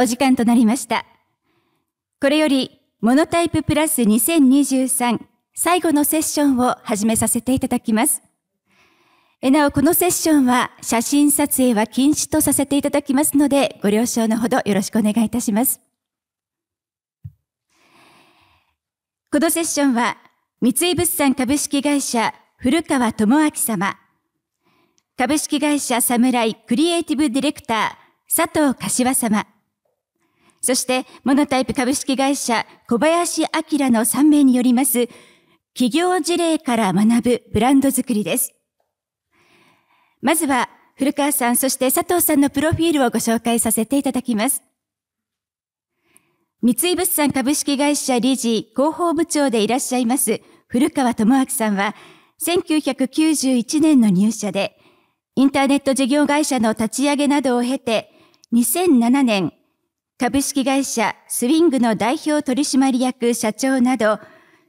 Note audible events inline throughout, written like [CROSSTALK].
お時間となりました。これより、モノタイププラス2023最後のセッションを始めさせていただきます。なお、このセッションは写真撮影は禁止とさせていただきますので、ご了承のほどよろしくお願いいたします。このセッションは、三井物産株式会社古川智明様、株式会社サムライクリエイティブディレクター佐藤柏様、そして、モノタイプ株式会社小林明の3名によります、企業事例から学ぶブランドづくりです。まずは、古川さん、そして佐藤さんのプロフィールをご紹介させていただきます。三井物産株式会社理事広報部長でいらっしゃいます古川智明さんは、1991年の入社で、インターネット事業会社の立ち上げなどを経て、2007年株式会社スウィングの代表取締役社長など、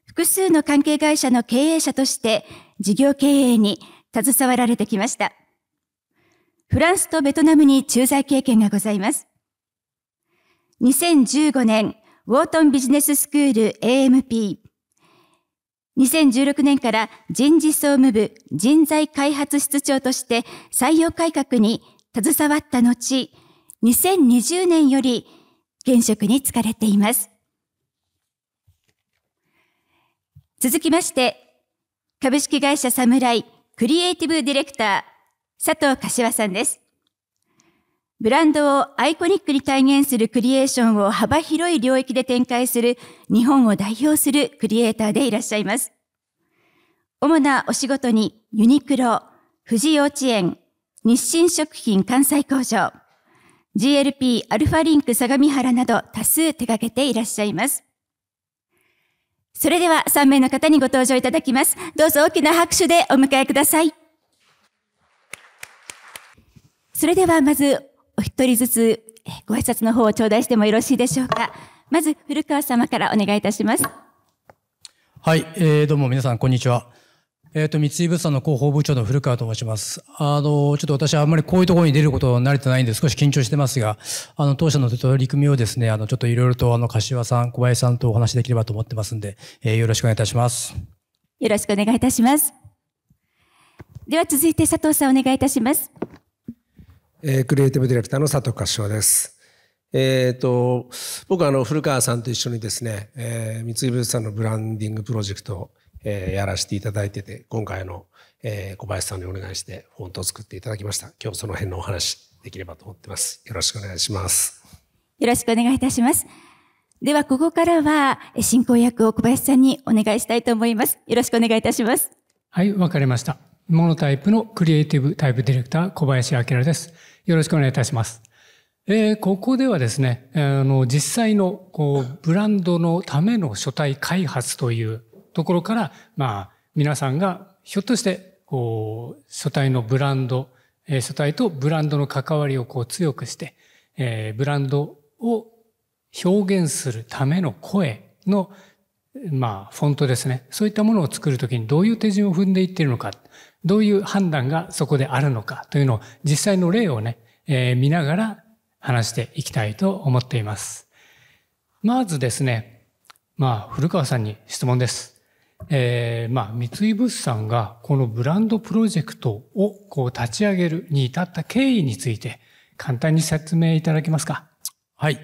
複数の関係会社の経営者として事業経営に携わられてきました。フランスとベトナムに駐在経験がございます。2015年、ウォートンビジネススクール AMP。2016年から人事総務部人材開発室長として採用改革に携わった後、2020年より現職に就かれています。続きまして、株式会社サムライクリエイティブディレクター、佐藤柏さんです。ブランドをアイコニックに体現するクリエーションを幅広い領域で展開する日本を代表するクリエイターでいらっしゃいます。主なお仕事にユニクロ、富士幼稚園、日清食品関西工場、GLP、アルファリンク、相模原など多数手掛けていらっしゃいます。それでは3名の方にご登場いただきます。どうぞ大きな拍手でお迎えください。それではまずお一人ずつご挨拶の方を頂戴してもよろしいでしょうか。まず古川様からお願いいたします。はい、えー、どうも皆さんこんにちは。えっ、ー、と、三井物産の広報部長の古川と申します。あの、ちょっと私はあんまりこういうところに出ることは慣れてないんで少し緊張してますが、あの、当社の取り組みをですね、あの、ちょっといろいろとあの、柏さん、小林さんとお話しできればと思ってますんで、えー、よろしくお願いいたします。よろしくお願いいたします。では続いて佐藤さんお願いいたします。えー、クリエイティブディレクターの佐藤柏です。えーと、と僕はあの古川さんと一緒にですね、えー、三井物産のブランディングプロジェクトえー、やらせていただいてて、今回の、えー、小林さんにお願いしてフォントを作っていただきました。今日その辺のお話できればと思ってます。よろしくお願いします。よろしくお願いいたします。では、ここからは進行役を小林さんにお願いしたいと思います。よろしくお願いいたします。はい、わかりました。モノタイプのクリエイティブタイプディレクター、小林明です。よろしくお願いいたします。えー、ここではですね、あの、実際の、こう、ブランドのための書体開発というところから、まあ、皆さんがひょっとして、こう、書体のブランド、え書体とブランドの関わりをこう強くして、えブランドを表現するための声の、まあ、フォントですね。そういったものを作るときにどういう手順を踏んでいっているのか、どういう判断がそこであるのかというのを実際の例をね、えー、見ながら話していきたいと思っています。まずですね、まあ、古川さんに質問です。えー、まあ、三井物産がこのブランドプロジェクトをこう立ち上げるに至った経緯について簡単に説明いただけますか。はい。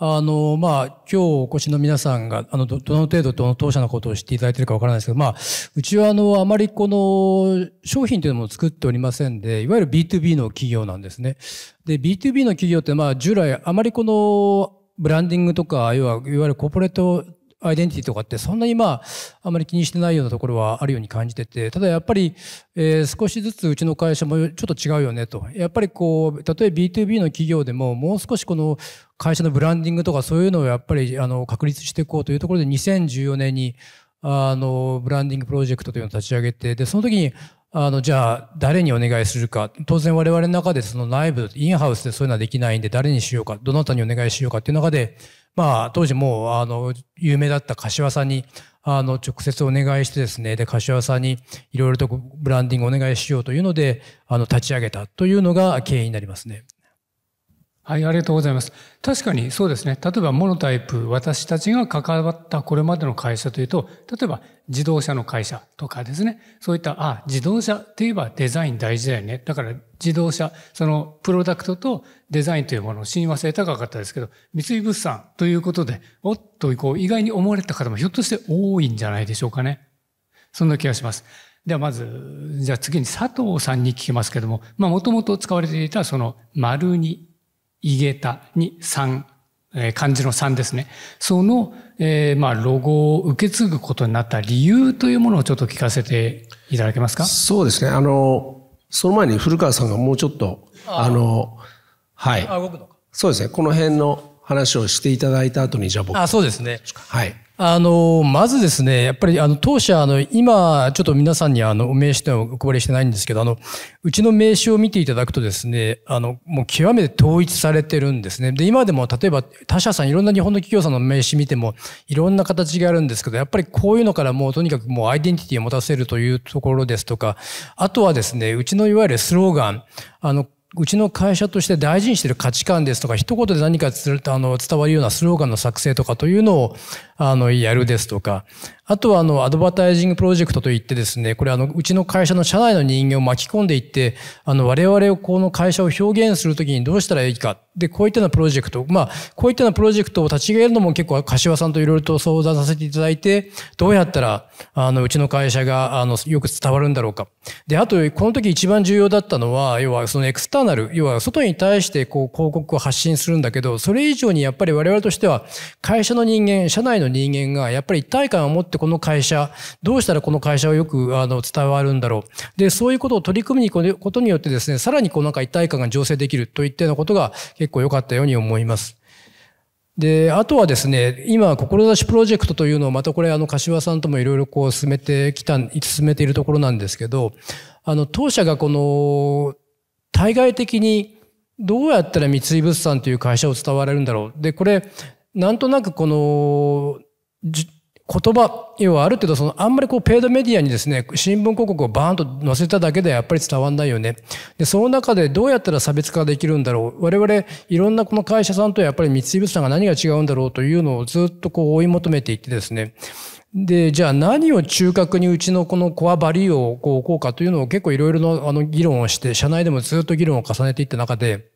あの、まあ、今日お越しの皆さんが、あの、ど、どの程度どの当社のことを知っていただいているかわからないですけど、まあ、うちはあの、あまりこの商品というのも作っておりませんで、いわゆる B2B の企業なんですね。で、B2B の企業って、まあ、従来あまりこの、ブランディングとか、要は、いわゆるコーポレートアイデンティティとかってそんなにまああまり気にしてないようなところはあるように感じててただやっぱり、えー、少しずつうちの会社もちょっと違うよねとやっぱりこう例えば B2B の企業でももう少しこの会社のブランディングとかそういうのをやっぱりあの確立していこうというところで2014年にあのブランディングプロジェクトというのを立ち上げてでその時にあの、じゃあ、誰にお願いするか。当然我々の中でその内部、インハウスでそういうのはできないんで、誰にしようか、どなたにお願いしようかっていう中で、まあ、当時もう、あの、有名だった柏さんに、あの、直接お願いしてですね、で、柏さんにいろいろとブランディングお願いしようというので、あの、立ち上げたというのが経緯になりますね。はい、ありがとうございます。確かにそうですね。例えばモノタイプ、私たちが関わったこれまでの会社というと、例えば自動車の会社とかですね。そういった、あ、自動車といえばデザイン大事だよね。だから自動車、そのプロダクトとデザインというものの親和性高かったですけど、三井物産ということで、おっと、こう、意外に思われた方もひょっとして多いんじゃないでしょうかね。そんな気がします。ではまず、じゃあ次に佐藤さんに聞きますけども、まあもともと使われていたその丸にいげたに3、えー、漢字のんですね。その、えー、まあ、ロゴを受け継ぐことになった理由というものをちょっと聞かせていただけますかそうですね。あの、その前に古川さんがもうちょっと、あの、はい。そうですね。この辺の話をしていただいた後に、じゃあ僕。あ、そうですね。はい。あのまずですね、やっぱりあの当社あの、今、ちょっと皆さんにあのお名刺というのはお配りしてないんですけどあの、うちの名刺を見ていただくとですね、あのもう極めて統一されてるんですね。で、今でも例えば他社さん、いろんな日本の企業さんの名刺見ても、いろんな形があるんですけど、やっぱりこういうのからもうとにかくもうアイデンティティを持たせるというところですとか、あとはですね、うちのいわゆるスローガン、あのうちの会社として大事にしている価値観ですとか、一言で何かあの伝わるようなスローガンの作成とかというのを、あの、やるですとか、あとはあの、アドバタイジングプロジェクトといってですね、これあの、うちの会社の社内の人間を巻き込んでいって、あの、我々をこの会社を表現するときにどうしたらいいか。で、こういったようなプロジェクト、まあ、こういったようなプロジェクトを立ち上げるのも結構、柏さんといろいろと相談させていただいて、どうやったら、あの、うちの会社が、あの、よく伝わるんだろうか。で、あと、この時一番重要だったのは、要はそのエクスターナル、要は外に対してこう、広告を発信するんだけど、それ以上にやっぱり我々としては、会社の人間、社内のの人間がやっぱり一体感を持ってこの会社どうしたらこの会社をよくあの伝わるんだろうでそういうことを取り組みにことによってですねさらにこうなんか一体感が醸成できるといったようなことが結構良かったように思います。で、あとはですね、今、志プロジェクトというのをまたこれ、あの、柏さんともいろいろこう進めてきた、進めているところなんですけど、あの、当社がこの、対外的にどうやったら三井物産という会社を伝われるんだろう。で、これ、なんとなくこの言葉、要はある程度その、あんまりこう、ペイドメディアにですね、新聞広告をバーンと載せただけではやっぱり伝わんないよね。で、その中でどうやったら差別化できるんだろう。我々、いろんなこの会社さんとやっぱり三井物産が何が違うんだろうというのをずっとこう、追い求めていってですね。で、じゃあ何を中核にうちのこのコアバリューをこう、こうかというのを結構いろいろのあの、議論をして、社内でもずっと議論を重ねていった中で、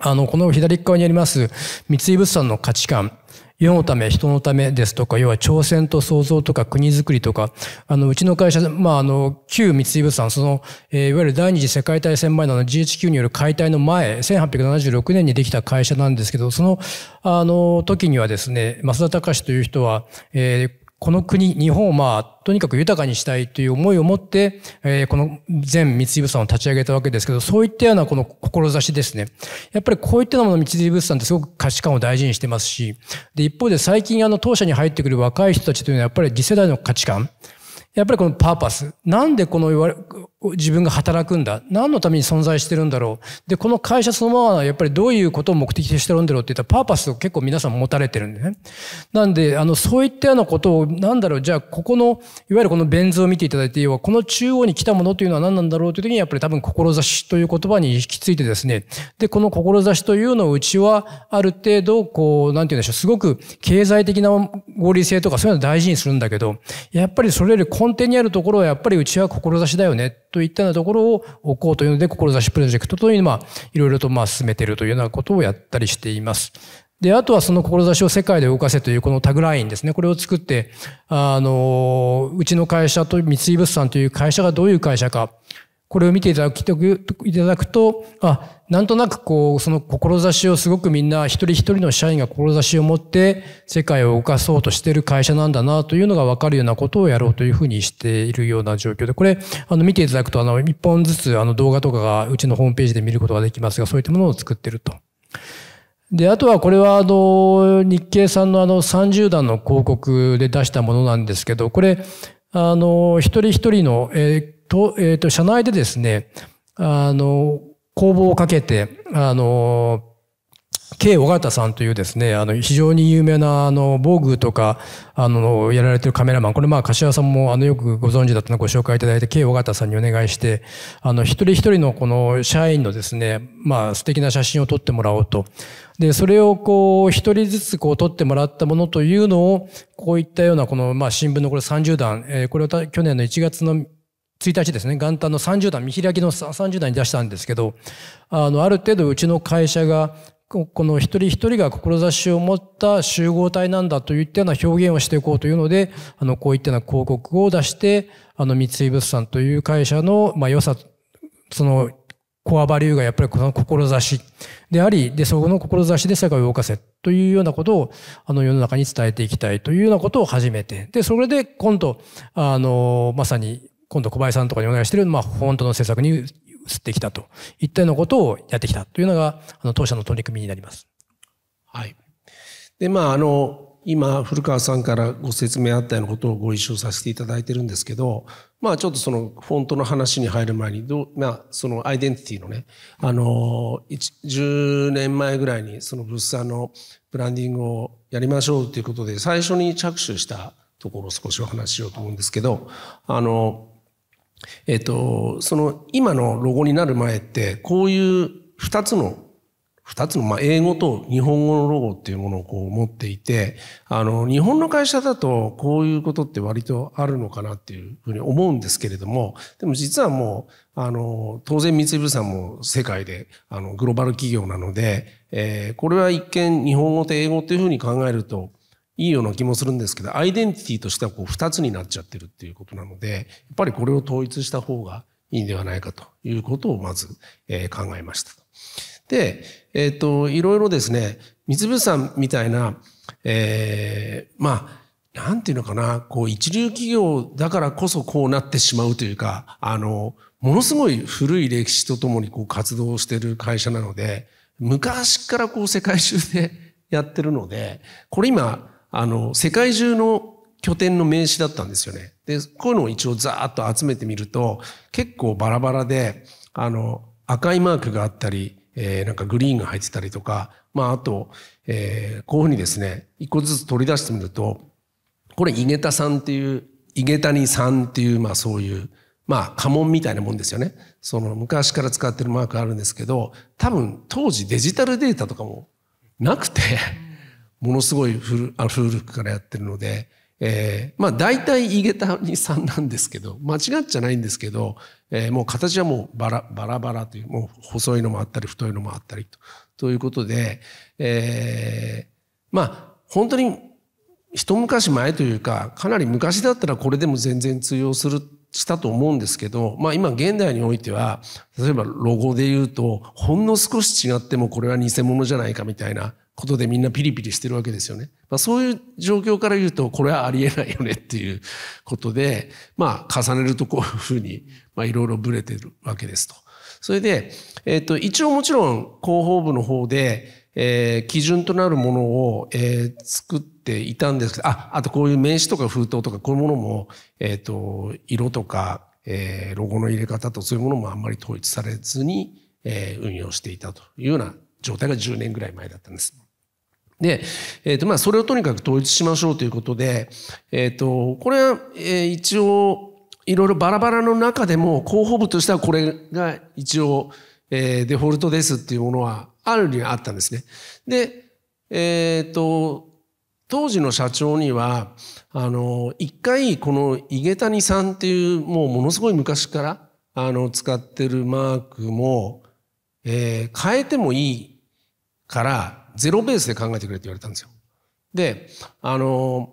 あの、この左側にあります三井物産の価値観、世のため、人のためですとか、要は挑戦と創造とか国づくりとか、あの、うちの会社、まあ、あの、旧三井物産、その、えー、いわゆる第二次世界大戦前の GHQ による解体の前、1876年にできた会社なんですけど、その、あの、時にはですね、増田隆という人は、えー、この国、日本をまあ、とにかく豊かにしたいという思いを持って、えー、この前三井物産を立ち上げたわけですけど、そういったようなこの志ですね。やっぱりこういったようなもの三井物産ってすごく価値観を大事にしてますし、で、一方で最近あの当社に入ってくる若い人たちというのはやっぱり次世代の価値観、やっぱりこのパーパス、なんでこの自分が働くんだ。何のために存在してるんだろう。で、この会社そのままはやっぱりどういうことを目的としてるんだろうって言ったらパーパスを結構皆さん持たれてるんでね。なんで、あの、そういったようなことを、なんだろう、じゃあここの、いわゆるこのベン図を見ていただいて、要はこの中央に来たものというのは何なんだろうという時にやっぱり多分志という言葉に引き継いでですね。で、この志というのをうちはある程度、こう、なんて言うんでしょう、すごく経済的な合理性とかそういうのを大事にするんだけど、やっぱりそれより根底にあるところはやっぱりうちは志だよね。といったようなところを置こうというので、志プロジェクトというのは、いろいろとまあ進めているというようなことをやったりしています。で、あとはその志を世界で動かせというこのタグラインですね。これを作って、あの、うちの会社と三井物産という会社がどういう会社か、これを見ていただいただくと、あ、なんとなくこう、その志をすごくみんな一人一人の社員が志を持って世界を動かそうとしている会社なんだなというのがわかるようなことをやろうというふうにしているような状況で、これ、あの、見ていただくと、あの、一本ずつあの動画とかがうちのホームページで見ることができますが、そういったものを作っていると。で、あとはこれはあの、日経さんのあの30段の広告で出したものなんですけど、これ、あの、一人一人の、えーと、えっ、ー、と、社内でですね、あの、工房をかけて、あの、K 尾形さんというですね、あの、非常に有名な、あの、防具とか、あの、やられてるカメラマン、これまあ、柏さんも、あの、よくご存知だったのご紹介いただいて、K 尾形さんにお願いして、あの、一人一人のこの社員のですね、まあ、素敵な写真を撮ってもらおうと。で、それをこう、一人ずつこう、撮ってもらったものというのを、こういったような、この、まあ、新聞のこれ30段、えー、これは去年の1月の1日ですね元旦の30段見開きの30段に出したんですけどあのある程度うちの会社がこの一人一人が志を持った集合体なんだといったような表現をしていこうというので、あの、こういったような広告を出して、あの、三井物産という会社の、まあ、良さ、その、コアバリューがやっぱりこの志であり、で、そこの志で世界を動かせというようなことを、あの、世の中に伝えていきたいというようなことを始めて、で、それで今度、あの、まさに今度小林さんとかにお願いしてる、まあ、本当の政策に移ってきたといったようなことをやってきたというのが、あの、当社の取り組みになります。はい。で、まあ、あの、今、古川さんからご説明あったようなことをご一緒させていただいてるんですけど、まあ、ちょっとその、フォントの話に入る前に、どう、まあ、その、アイデンティティのね、あの、10年前ぐらいに、その、物産のブランディングをやりましょうということで、最初に着手したところ少しお話しようと思うんですけど、あの、えっ、と、その今のロゴになる前って、こういう二つの二つの、まあ、英語と日本語のロゴっていうものをこう持っていて、あの、日本の会社だとこういうことって割とあるのかなっていうふうに思うんですけれども、でも実はもう、あの、当然三井物産も世界で、あの、グローバル企業なので、えー、これは一見日本語と英語っていうふうに考えると、いいような気もするんですけど、アイデンティティとしてはこう2つになっちゃってるっていうことなので、やっぱりこれを統一した方がいいんではないかということをまず、え考えました。で、えっ、ー、と、いろいろですね、三粒さんみたいな、えー、まあ、なんていうのかな、こう一流企業だからこそこうなってしまうというか、あの、ものすごい古い歴史とともにこう活動してる会社なので、昔からこう世界中でやってるので、これ今、あの、世界中の拠点の名刺だったんですよね。で、こういうのを一応ざーっと集めてみると、結構バラバラで、あの、赤いマークがあったり、えー、なんかグリーンが入ってたりとか、まあ、あと、えー、こういうふうにですね、一個ずつ取り出してみると、これ、井桁さんっていう、井桁にさんっていう、まあ、そういう、まあ、家紋みたいなもんですよね。その、昔から使ってるマークあるんですけど、多分、当時デジタルデータとかもなくてものすごい古あ古くからやってるので、えー、まあ大体井桁さんなんですけど間違っちゃないんですけど、えー、もう形はもうバラバラバラというもう細いのもあったり太いのもあったりとということで、えー、まあ本当に一昔前というかかなり昔だったらこれでも全然通用するしたと思うんですけど、まあ今現代においては、例えばロゴで言うと、ほんの少し違ってもこれは偽物じゃないかみたいなことでみんなピリピリしてるわけですよね。まあ、そういう状況から言うと、これはありえないよねっていうことで、まあ、重ねるとこういうふうに、まあ、いろいろブレてるわけですと。それで、えっ、ー、と、一応もちろん広報部の方で、えー、基準となるものを、えー、作っていたんですけど、あ、あとこういう名刺とか封筒とか、こういうものも、えっ、と、色とか、えロゴの入れ方とそういうものもあんまり統一されずに、え運用していたというような状態が10年ぐらい前だったんです。で、えっ、ー、と、まあ、それをとにかく統一しましょうということで、えっ、ー、と、これは、えー、一応、いろいろバラバラの中でも、候補部としてはこれが一応、えー、デフォルトですっていうものは、あるにはあったんですね。で、えっ、ー、と、当時の社長には、あの、一回、この、井げにさんっていう、もうものすごい昔から、あの、使ってるマークも、えー、変えてもいいから、ゼロベースで考えてくれって言われたんですよ。で、あの、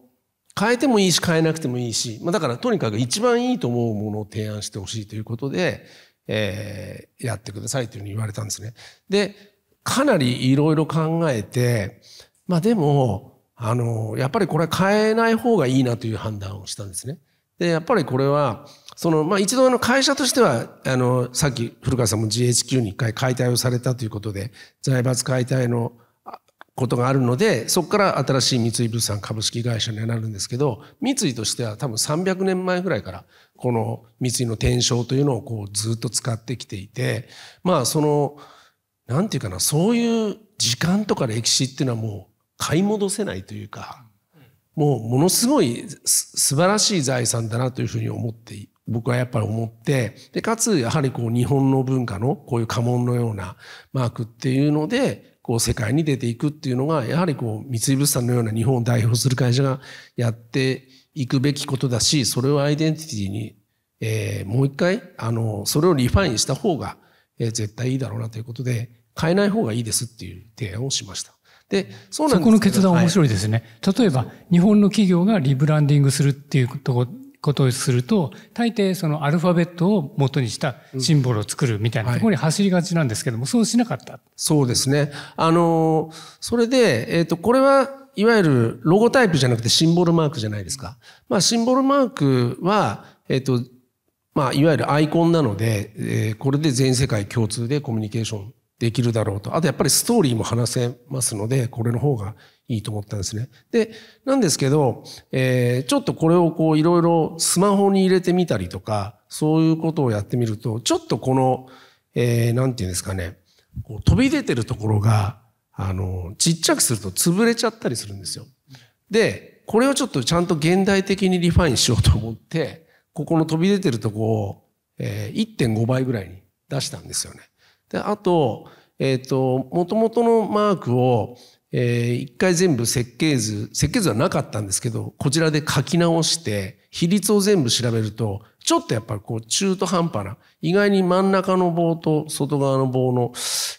変えてもいいし変えなくてもいいし、まあ、だからとにかく一番いいと思うものを提案してほしいということで、えー、やってくださいというふうに言われたんですね。で、かなりいろいろ考えて、まあでも、あの、やっぱりこれ変えない方がいいなという判断をしたんですね。で、やっぱりこれは、その、まあ一度あの会社としては、あの、さっき古川さんも GHQ に一回解体をされたということで、財閥解体のことがあるのでそこから新しい三井物産株式会社になるんですけど三井としては多分300年前ぐらいからこの三井の転生というのをこうずっと使ってきていてまあそのんていうかなそういう時間とか歴史っていうのはもう買い戻せないというかもうものすごい素晴らしい財産だなというふうに思って僕はやっぱり思ってでかつやはりこう日本の文化のこういう家紋のようなマークっていうのでこう世界に出ていくっていうのが、やはりこう三井物産のような日本を代表する会社がやっていくべきことだし、それをアイデンティティに、えー、もう一回、あの、それをリファインした方が、えー、絶対いいだろうなということで、変えない方がいいですっていう提案をしました。で、そうなんですそこの決断面白いですね。はい、例えば、日本の企業がリブランディングするっていうとこことをすると、大抵そのアルファベットを元にしたシンボルを作るみたいなところに走りがちなんですけども、うんはい、そうしなかった。そうですね。あの、それで、えっ、ー、と、これは、いわゆるロゴタイプじゃなくてシンボルマークじゃないですか。まあ、シンボルマークは、えっ、ー、と、まあ、いわゆるアイコンなので、えー、これで全世界共通でコミュニケーションできるだろうと。あとやっぱりストーリーも話せますので、これの方がいいと思ったんですね。で、なんですけど、えー、ちょっとこれをこういろいろスマホに入れてみたりとか、そういうことをやってみると、ちょっとこの、えー、なんていうんですかね、こう飛び出てるところが、あの、ちっちゃくすると潰れちゃったりするんですよ。で、これをちょっとちゃんと現代的にリファインしようと思って、ここの飛び出てるとこを、えー、1.5倍ぐらいに出したんですよね。で、あと、えっ、ー、と、元々のマークを、えー、一回全部設計図設計図はなかったんですけどこちらで書き直して比率を全部調べるとちょっとやっぱりこう中途半端な意外に真ん中の棒と外側の棒の、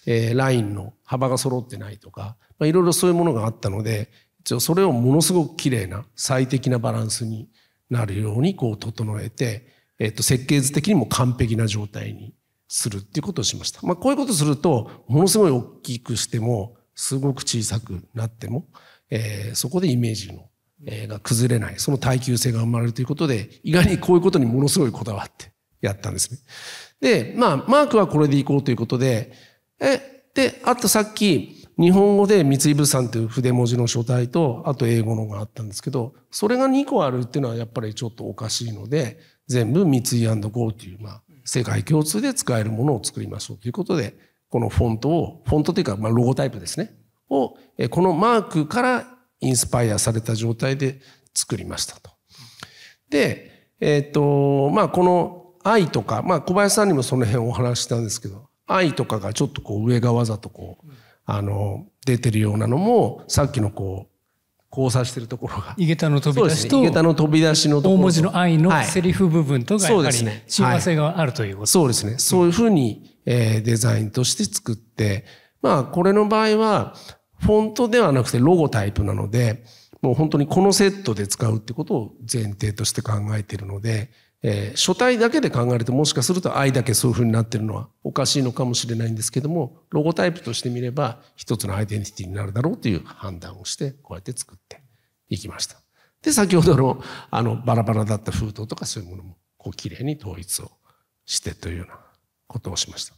えー、ラインの幅が揃ってないとかいろいろそういうものがあったのでそれをものすごく綺麗な最適なバランスになるようにこう整えて、えっ、ー、と、設計図的にも完璧な状態にするっていうことをしました。まあ、こういうことするとものすごい大きくしてもすごく小さくなっても、えー、そこでイメージの、えー、が崩れない、その耐久性が生まれるということで、意外にこういうことにものすごいこだわってやったんですね。で、まあ、マークはこれでいこうということで、え、で、あとさっき、日本語で三井物産という筆文字の書体と、あと英語のがあったんですけど、それが2個あるっていうのはやっぱりちょっとおかしいので、全部三井 &GO という、まあ、世界共通で使えるものを作りましょうということで、このフォントを、フォントというか、まあ、ロゴタイプですね。を、このマークからインスパイアされた状態で作りましたと。で、えっ、ー、と、まあ、この愛とか、まあ、小林さんにもその辺お話したんですけど、愛とかがちょっとこう上がわざとこう、あの、出てるようなのも、さっきのこう、交差してるところが。井桁の飛び出しと、井桁の飛び出しのところ。大文字の愛のセリフ部分とがやっぱり親和性があるということ、はい、そうですね。そういうふうにえデザインとして作って、まあ、これの場合は、フォントではなくてロゴタイプなので、もう本当にこのセットで使うってことを前提として考えているので、えー、書体だけで考えるともしかすると愛だけそういうふうになってるのはおかしいのかもしれないんですけども、ロゴタイプとして見れば一つのアイデンティティになるだろうという判断をして、こうやって作っていきました。で、先ほどのあのバラバラだった封筒とかそういうものも、こう綺麗に統一をしてというようなことをしました。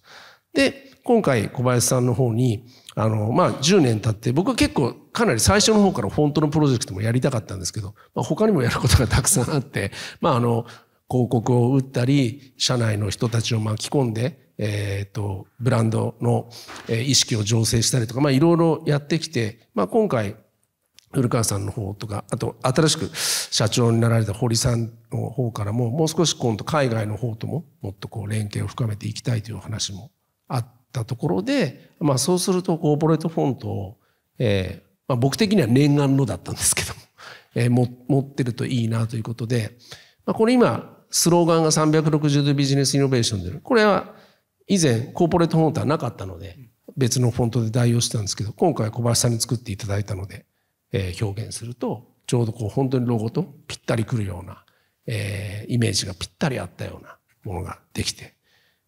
で、今回小林さんの方に、あの、まあ、10年経って、僕は結構かなり最初の方からフォントのプロジェクトもやりたかったんですけど、まあ、他にもやることがたくさんあって、[LAUGHS] まあ、あの、広告を打ったり、社内の人たちを巻き込んで、えっ、ー、と、ブランドの意識を醸成したりとか、まあ、いろいろやってきて、まあ、今回、古川さんの方とか、あと、新しく社長になられた堀さんの方からももう少し今度海外の方とももっとこう連携を深めていきたいという話もあったところで、まあ、そうするとコーポレートフォントを、えーまあ、僕的には念願のだったんですけども、えー、も持ってるといいなということで、まあ、これ今スローガンが360度ビジネスイノベーションでこれは以前コーポレートフォントはなかったので別のフォントで代用してたんですけど今回小林さんに作っていただいたので、えー、表現するとちょうどこう本当にロゴとぴったりくるようなえー、イメージがぴったり合ったようなものができて、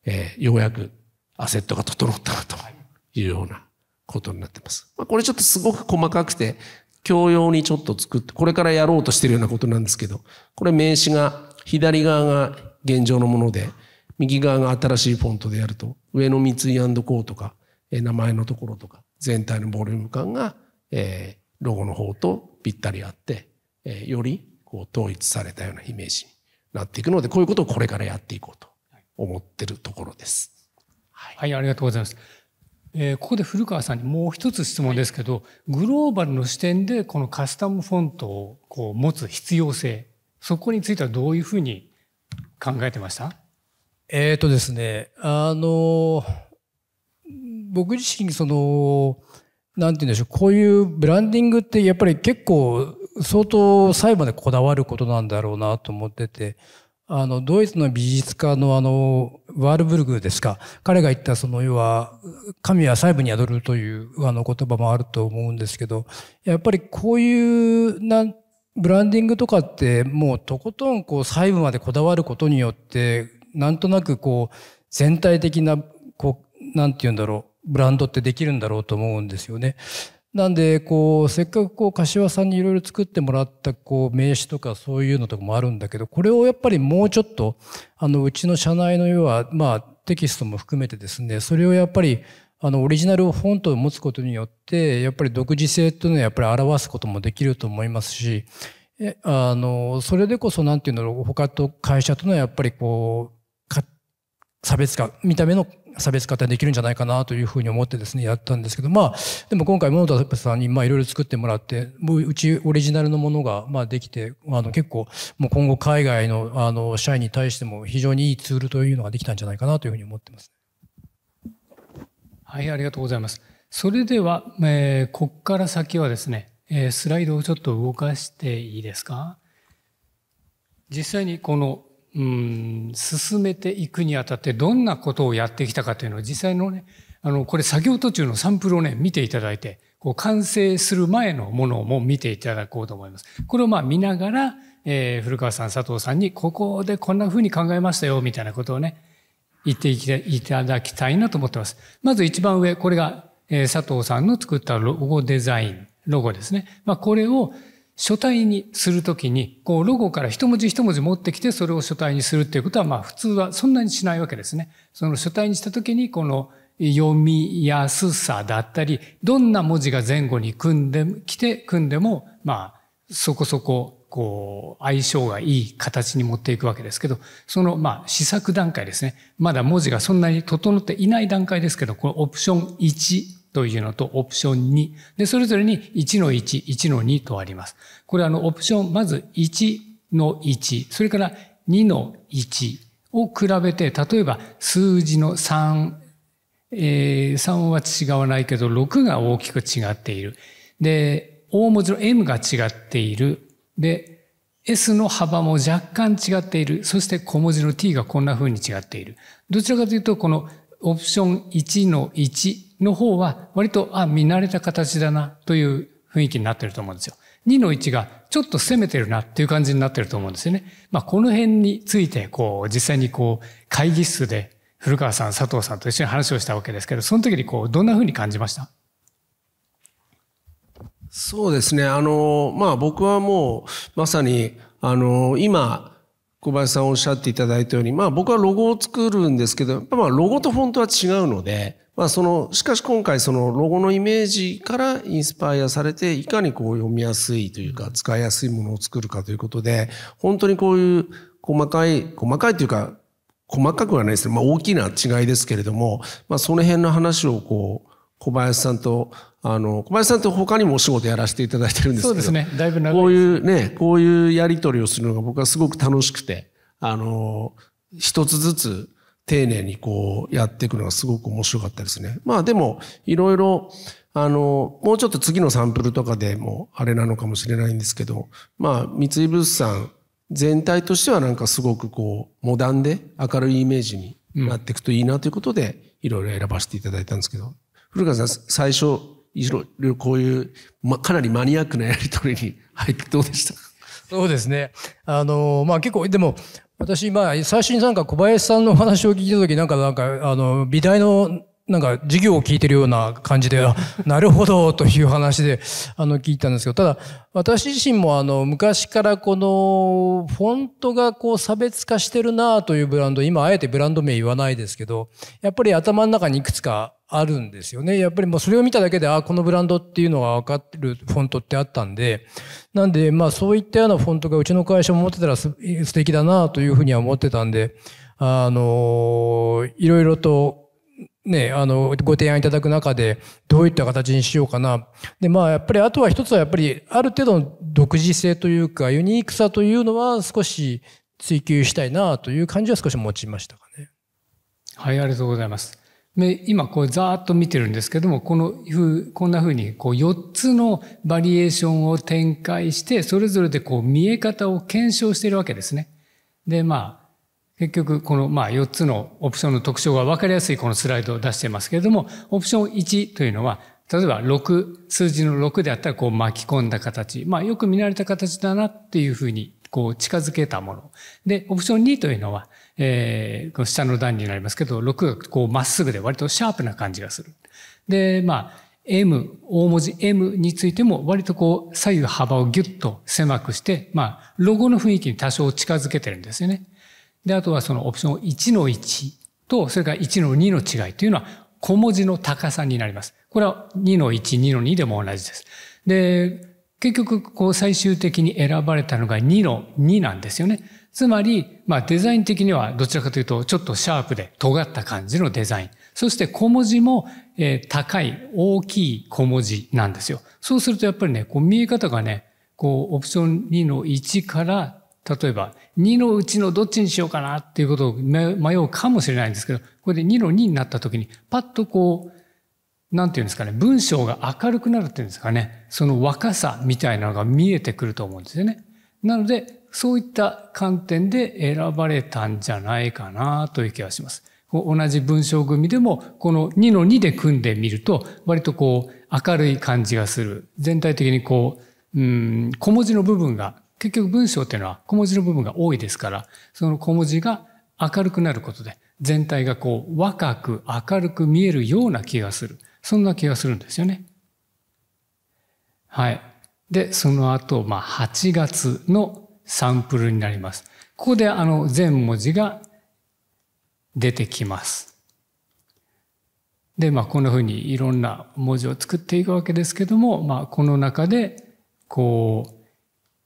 えー、ようやくアセットが整ったなというようなことになってます。まあ、これちょっとすごく細かくて、教養にちょっと作って、これからやろうとしてるようなことなんですけど、これ名詞が、左側が現状のもので、右側が新しいフォントでやると、上の三井コーとか、え名前のところとか、全体のボリューム感が、えー、ロゴの方とぴったり合って、えー、よりこう統一されたようなイメージになっていくので、こういうことをこれからやっていこうと思ってるところです。はい、はい、ありがとうございます。えー、ここで古川さんにもう一つ質問ですけど、はい、グローバルの視点でこのカスタムフォントをこう持つ必要性、そこについてはどういうふうに考えてましたえっ、とですね、あの、僕自身、その、なんて言うんでしょう、こういうブランディングってやっぱり結構相当細部までこだわることなんだろうなと思ってて、あの、ドイツの美術家のあの、ワールブルグですか。彼が言ったその、要は、神は細部に宿るというあの言葉もあると思うんですけど、やっぱりこういうな、ブランディングとかってもうとことんこう細部までこだわることによって、なんとなくこう、全体的な、こう、なんて言うんだろう、ブランドってできるんだろうと思うんですよね。なんでこうせっかくこう柏さんにいろいろ作ってもらったこう名刺とかそういうのとかもあるんだけどこれをやっぱりもうちょっとあのうちの社内の要はまあテキストも含めてですねそれをやっぱりあのオリジナルフォントを持つことによってやっぱり独自性というのはやっぱり表すこともできると思いますしあのそれでこそなんていうんだろう他と会社とのやっぱりこう差別化、見た目の差別化ってできるんじゃないかなというふうに思ってですね、やったんですけど、まあ、でも今回、モノタさんに、まあ、いろいろ作ってもらって、もううちオリジナルのものが、まあ、できて、あの、結構、もう今後海外の、あの、社員に対しても非常にいいツールというのができたんじゃないかなというふうに思ってます。はい、ありがとうございます。それでは、えー、ここから先はですね、えー、スライドをちょっと動かしていいですか実際にこのうん、進めていくにあたってどんなことをやってきたかというのを実際のね、あの、これ作業途中のサンプルをね、見ていただいて、こう完成する前のものも見ていただこうと思います。これをまあ見ながら、えー、古川さん、佐藤さんに、ここでこんな風に考えましたよ、みたいなことをね、言っていただきたいなと思ってます。まず一番上、これが、えー、佐藤さんの作ったロゴデザイン、ロゴですね。まあこれを、書体にするときに、こう、ロゴから一文字一文字持ってきて、それを書体にするっていうことは、まあ、普通はそんなにしないわけですね。その書体にしたときに、この読みやすさだったり、どんな文字が前後に組んで来て、組んでも、まあ、そこそこ、こう、相性がいい形に持っていくわけですけど、その、まあ、試作段階ですね。まだ文字がそんなに整っていない段階ですけど、このオプション1というのと、オプション2。で、それぞれに1の1、1の2とあります。これはあの、オプション、まず1の1、それから2の1を比べて、例えば数字の3、えー、3は違わないけど、6が大きく違っている。で、大文字の M が違っている。で、S の幅も若干違っている。そして小文字の T がこんな風に違っている。どちらかというと、このオプション1の1の方は割と、あ、見慣れた形だなという雰囲気になってると思うんですよ。2の1がちょっと攻めてるなっていう感じになってると思うんですよね。まあ、この辺について、こう、実際にこう、会議室で古川さん、佐藤さんと一緒に話をしたわけですけど、その時にこう、どんな風に感じましたそうですね。あの、まあ、僕はもう、まさに、あの、今、小林さんおっしゃっていただいたように、まあ僕はロゴを作るんですけど、やっぱまあロゴとフォントは違うので、まあ、その、しかし今回そのロゴのイメージからインスパイアされて、いかにこう読みやすいというか、使いやすいものを作るかということで、本当にこういう細かい、細かいというか、細かくはないですね。まあ、大きな違いですけれども、まあ、その辺の話をこう、小林さんと、あの、小林さんと他にもお仕事やらせていただいてるんですけど。そうですね。だいぶ長いこういうね、こういうやりとりをするのが僕はすごく楽しくて、あの、一つずつ、丁寧にこうやっていくのがすごく面白かったですね。まあでも、いろいろ、あの、もうちょっと次のサンプルとかでもあれなのかもしれないんですけど、まあ三井物産全体としてはなんかすごくこう、モダンで明るいイメージになっていくといいなということで、いろいろ選ばせていただいたんですけど、古川さん、最初、いろいろこういう、ま、かなりマニアックなやりとりに入ってどうでしたそうですね。あの、まあ結構、でも、私、まあ、最初になんか小林さんのお話を聞いたとき、なんか、なんか、あの、美大のなんか授業を聞いてるような感じで、なるほどという話であの聞いたんですけど、ただ私自身もあの昔からこのフォントがこう差別化してるなというブランド、今あえてブランド名言わないですけど、やっぱり頭の中にいくつかあるんですよね。やっぱりもうそれを見ただけで、ああ、このブランドっていうのが分かってるフォントってあったんで、なんで、まあそういったようなフォントがうちの会社も持ってたら素敵だなというふうには思ってたんで、あのいろいろとね、あの、ご提案いただく中で、どういった形にしようかな。で、まあ、やっぱり、あとは一つは、やっぱり、ある程度の独自性というか、ユニークさというのは、少し追求したいなという感じは少し持ちましたかね。はい、ありがとうございます。で、今、こう、ざーっと見てるんですけども、このふう、こんなふうに、こう、4つのバリエーションを展開して、それぞれで、こう、見え方を検証しているわけですね。で、まあ、結局、このまあ4つのオプションの特徴が分かりやすいこのスライドを出してますけれども、オプション1というのは、例えば6、数字の6であったらこう巻き込んだ形、まあよく見慣れた形だなっていうふうにこう近づけたもの。で、オプション2というのは、えー、下の段になりますけど、6がこうまっすぐで割とシャープな感じがする。で、まあ、M、大文字 M についても割とこう左右幅をギュッと狭くして、まあ、ロゴの雰囲気に多少近づけてるんですよね。で、あとはそのオプション1の1と、それから1の2の違いというのは、小文字の高さになります。これは2の1、2の2でも同じです。で、結局、こう最終的に選ばれたのが2の2なんですよね。つまり、まあデザイン的にはどちらかというと、ちょっとシャープで尖った感じのデザイン。そして小文字も、え高い、大きい小文字なんですよ。そうするとやっぱりね、こう見え方がね、こうオプション2の1から例えば2のうちのどっちにしようかなっていうことを迷うかもしれないんですけど、これで2の2になった時に、パッとこう、なんていうんですかね、文章が明るくなるっていうんですかね、その若さみたいなのが見えてくると思うんですよね。なので、そういった観点で選ばれたんじゃないかなという気がします。同じ文章組でも、この2の2で組んでみると、割とこう、明るい感じがする。全体的にこう、うん、小文字の部分が結局文章っていうのは小文字の部分が多いですから、その小文字が明るくなることで、全体がこう若く明るく見えるような気がする。そんな気がするんですよね。はい。で、その後、まあ、8月のサンプルになります。ここであの全文字が出てきます。で、まあ、こんなふうにいろんな文字を作っていくわけですけども、まあ、この中で、こう、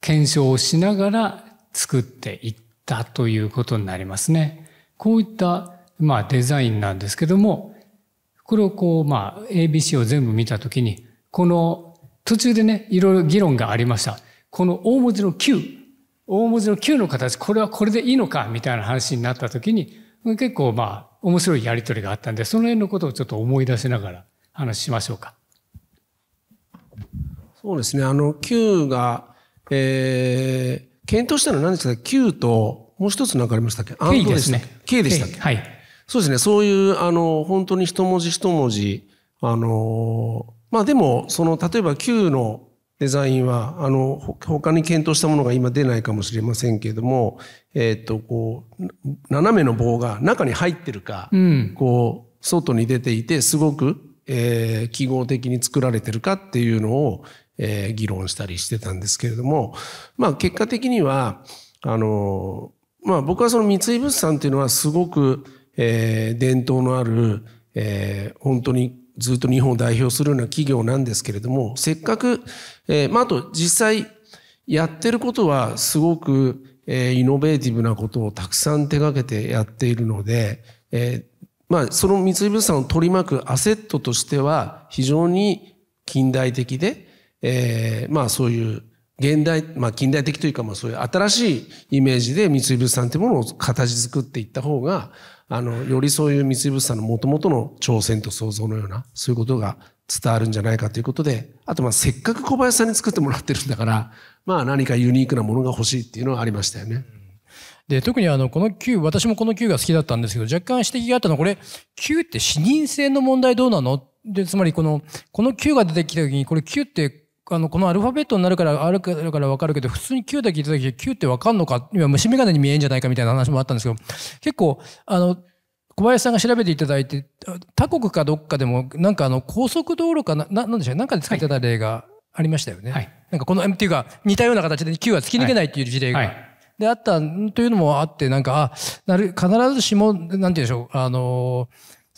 検証をしながら作っていったということになりますね。こういった、まあ、デザインなんですけども、これをこう、まあ、ABC を全部見たときに、この途中でね、いろいろ議論がありました。この大文字の Q、大文字の Q の形、これはこれでいいのかみたいな話になったときに、結構まあ、面白いやりとりがあったんで、その辺のことをちょっと思い出しながら話しましょうか。そうですね。あの、Q が、えー、検討したのは何でしたっけ ?Q と、もう一つ何かありましたっけ ?K ですね。K でしたっけはい。そうですね。そういう、あの、本当に一文字一文字、あの、まあでも、その、例えば Q のデザインは、あの、他に検討したものが今出ないかもしれませんけれども、えっ、と、こう、斜めの棒が中に入ってるか、うん、こう、外に出ていて、すごく、えー、記号的に作られてるかっていうのを、えー、議論したりしてたんですけれども、まあ、結果的にはあの、まあ、僕はその三井物産っていうのはすごく、えー、伝統のある、えー、本当にずっと日本を代表するような企業なんですけれどもせっかく、えーまあ、あと実際やってることはすごく、えー、イノベーティブなことをたくさん手がけてやっているので、えーまあ、その三井物産を取り巻くアセットとしては非常に近代的で、えー、まあそういう現代、まあ近代的というかまあそういう新しいイメージで三井物産というものを形作っていった方が、あの、よりそういう三井物産のもともとの挑戦と想像のような、そういうことが伝わるんじゃないかということで、あとまあせっかく小林さんに作ってもらってるんだから、まあ何かユニークなものが欲しいっていうのはありましたよね。で、特にあの、この Q、私もこの Q が好きだったんですけど、若干指摘があったのは、これ、Q って視認性の問題どうなので、つまりこの、この Q が出てきた時に、これ Q ってあのこのアルファベットになるからあるから分かるけど普通に9だけ聞いた時9って分かんのか今虫眼鏡に見えんじゃないかみたいな話もあったんですけど結構あの小林さんが調べていただいて他国かどっかでもなんかあの高速道路かななんでしょうなんかで使ってた例がありましたよね。はい、なんかこのっていうか似たような形で9は突き抜けないっていう事例が。はいはいであったというのもあって、なんか、あ、なる、必ずしも、なんて言うんでしょう、あの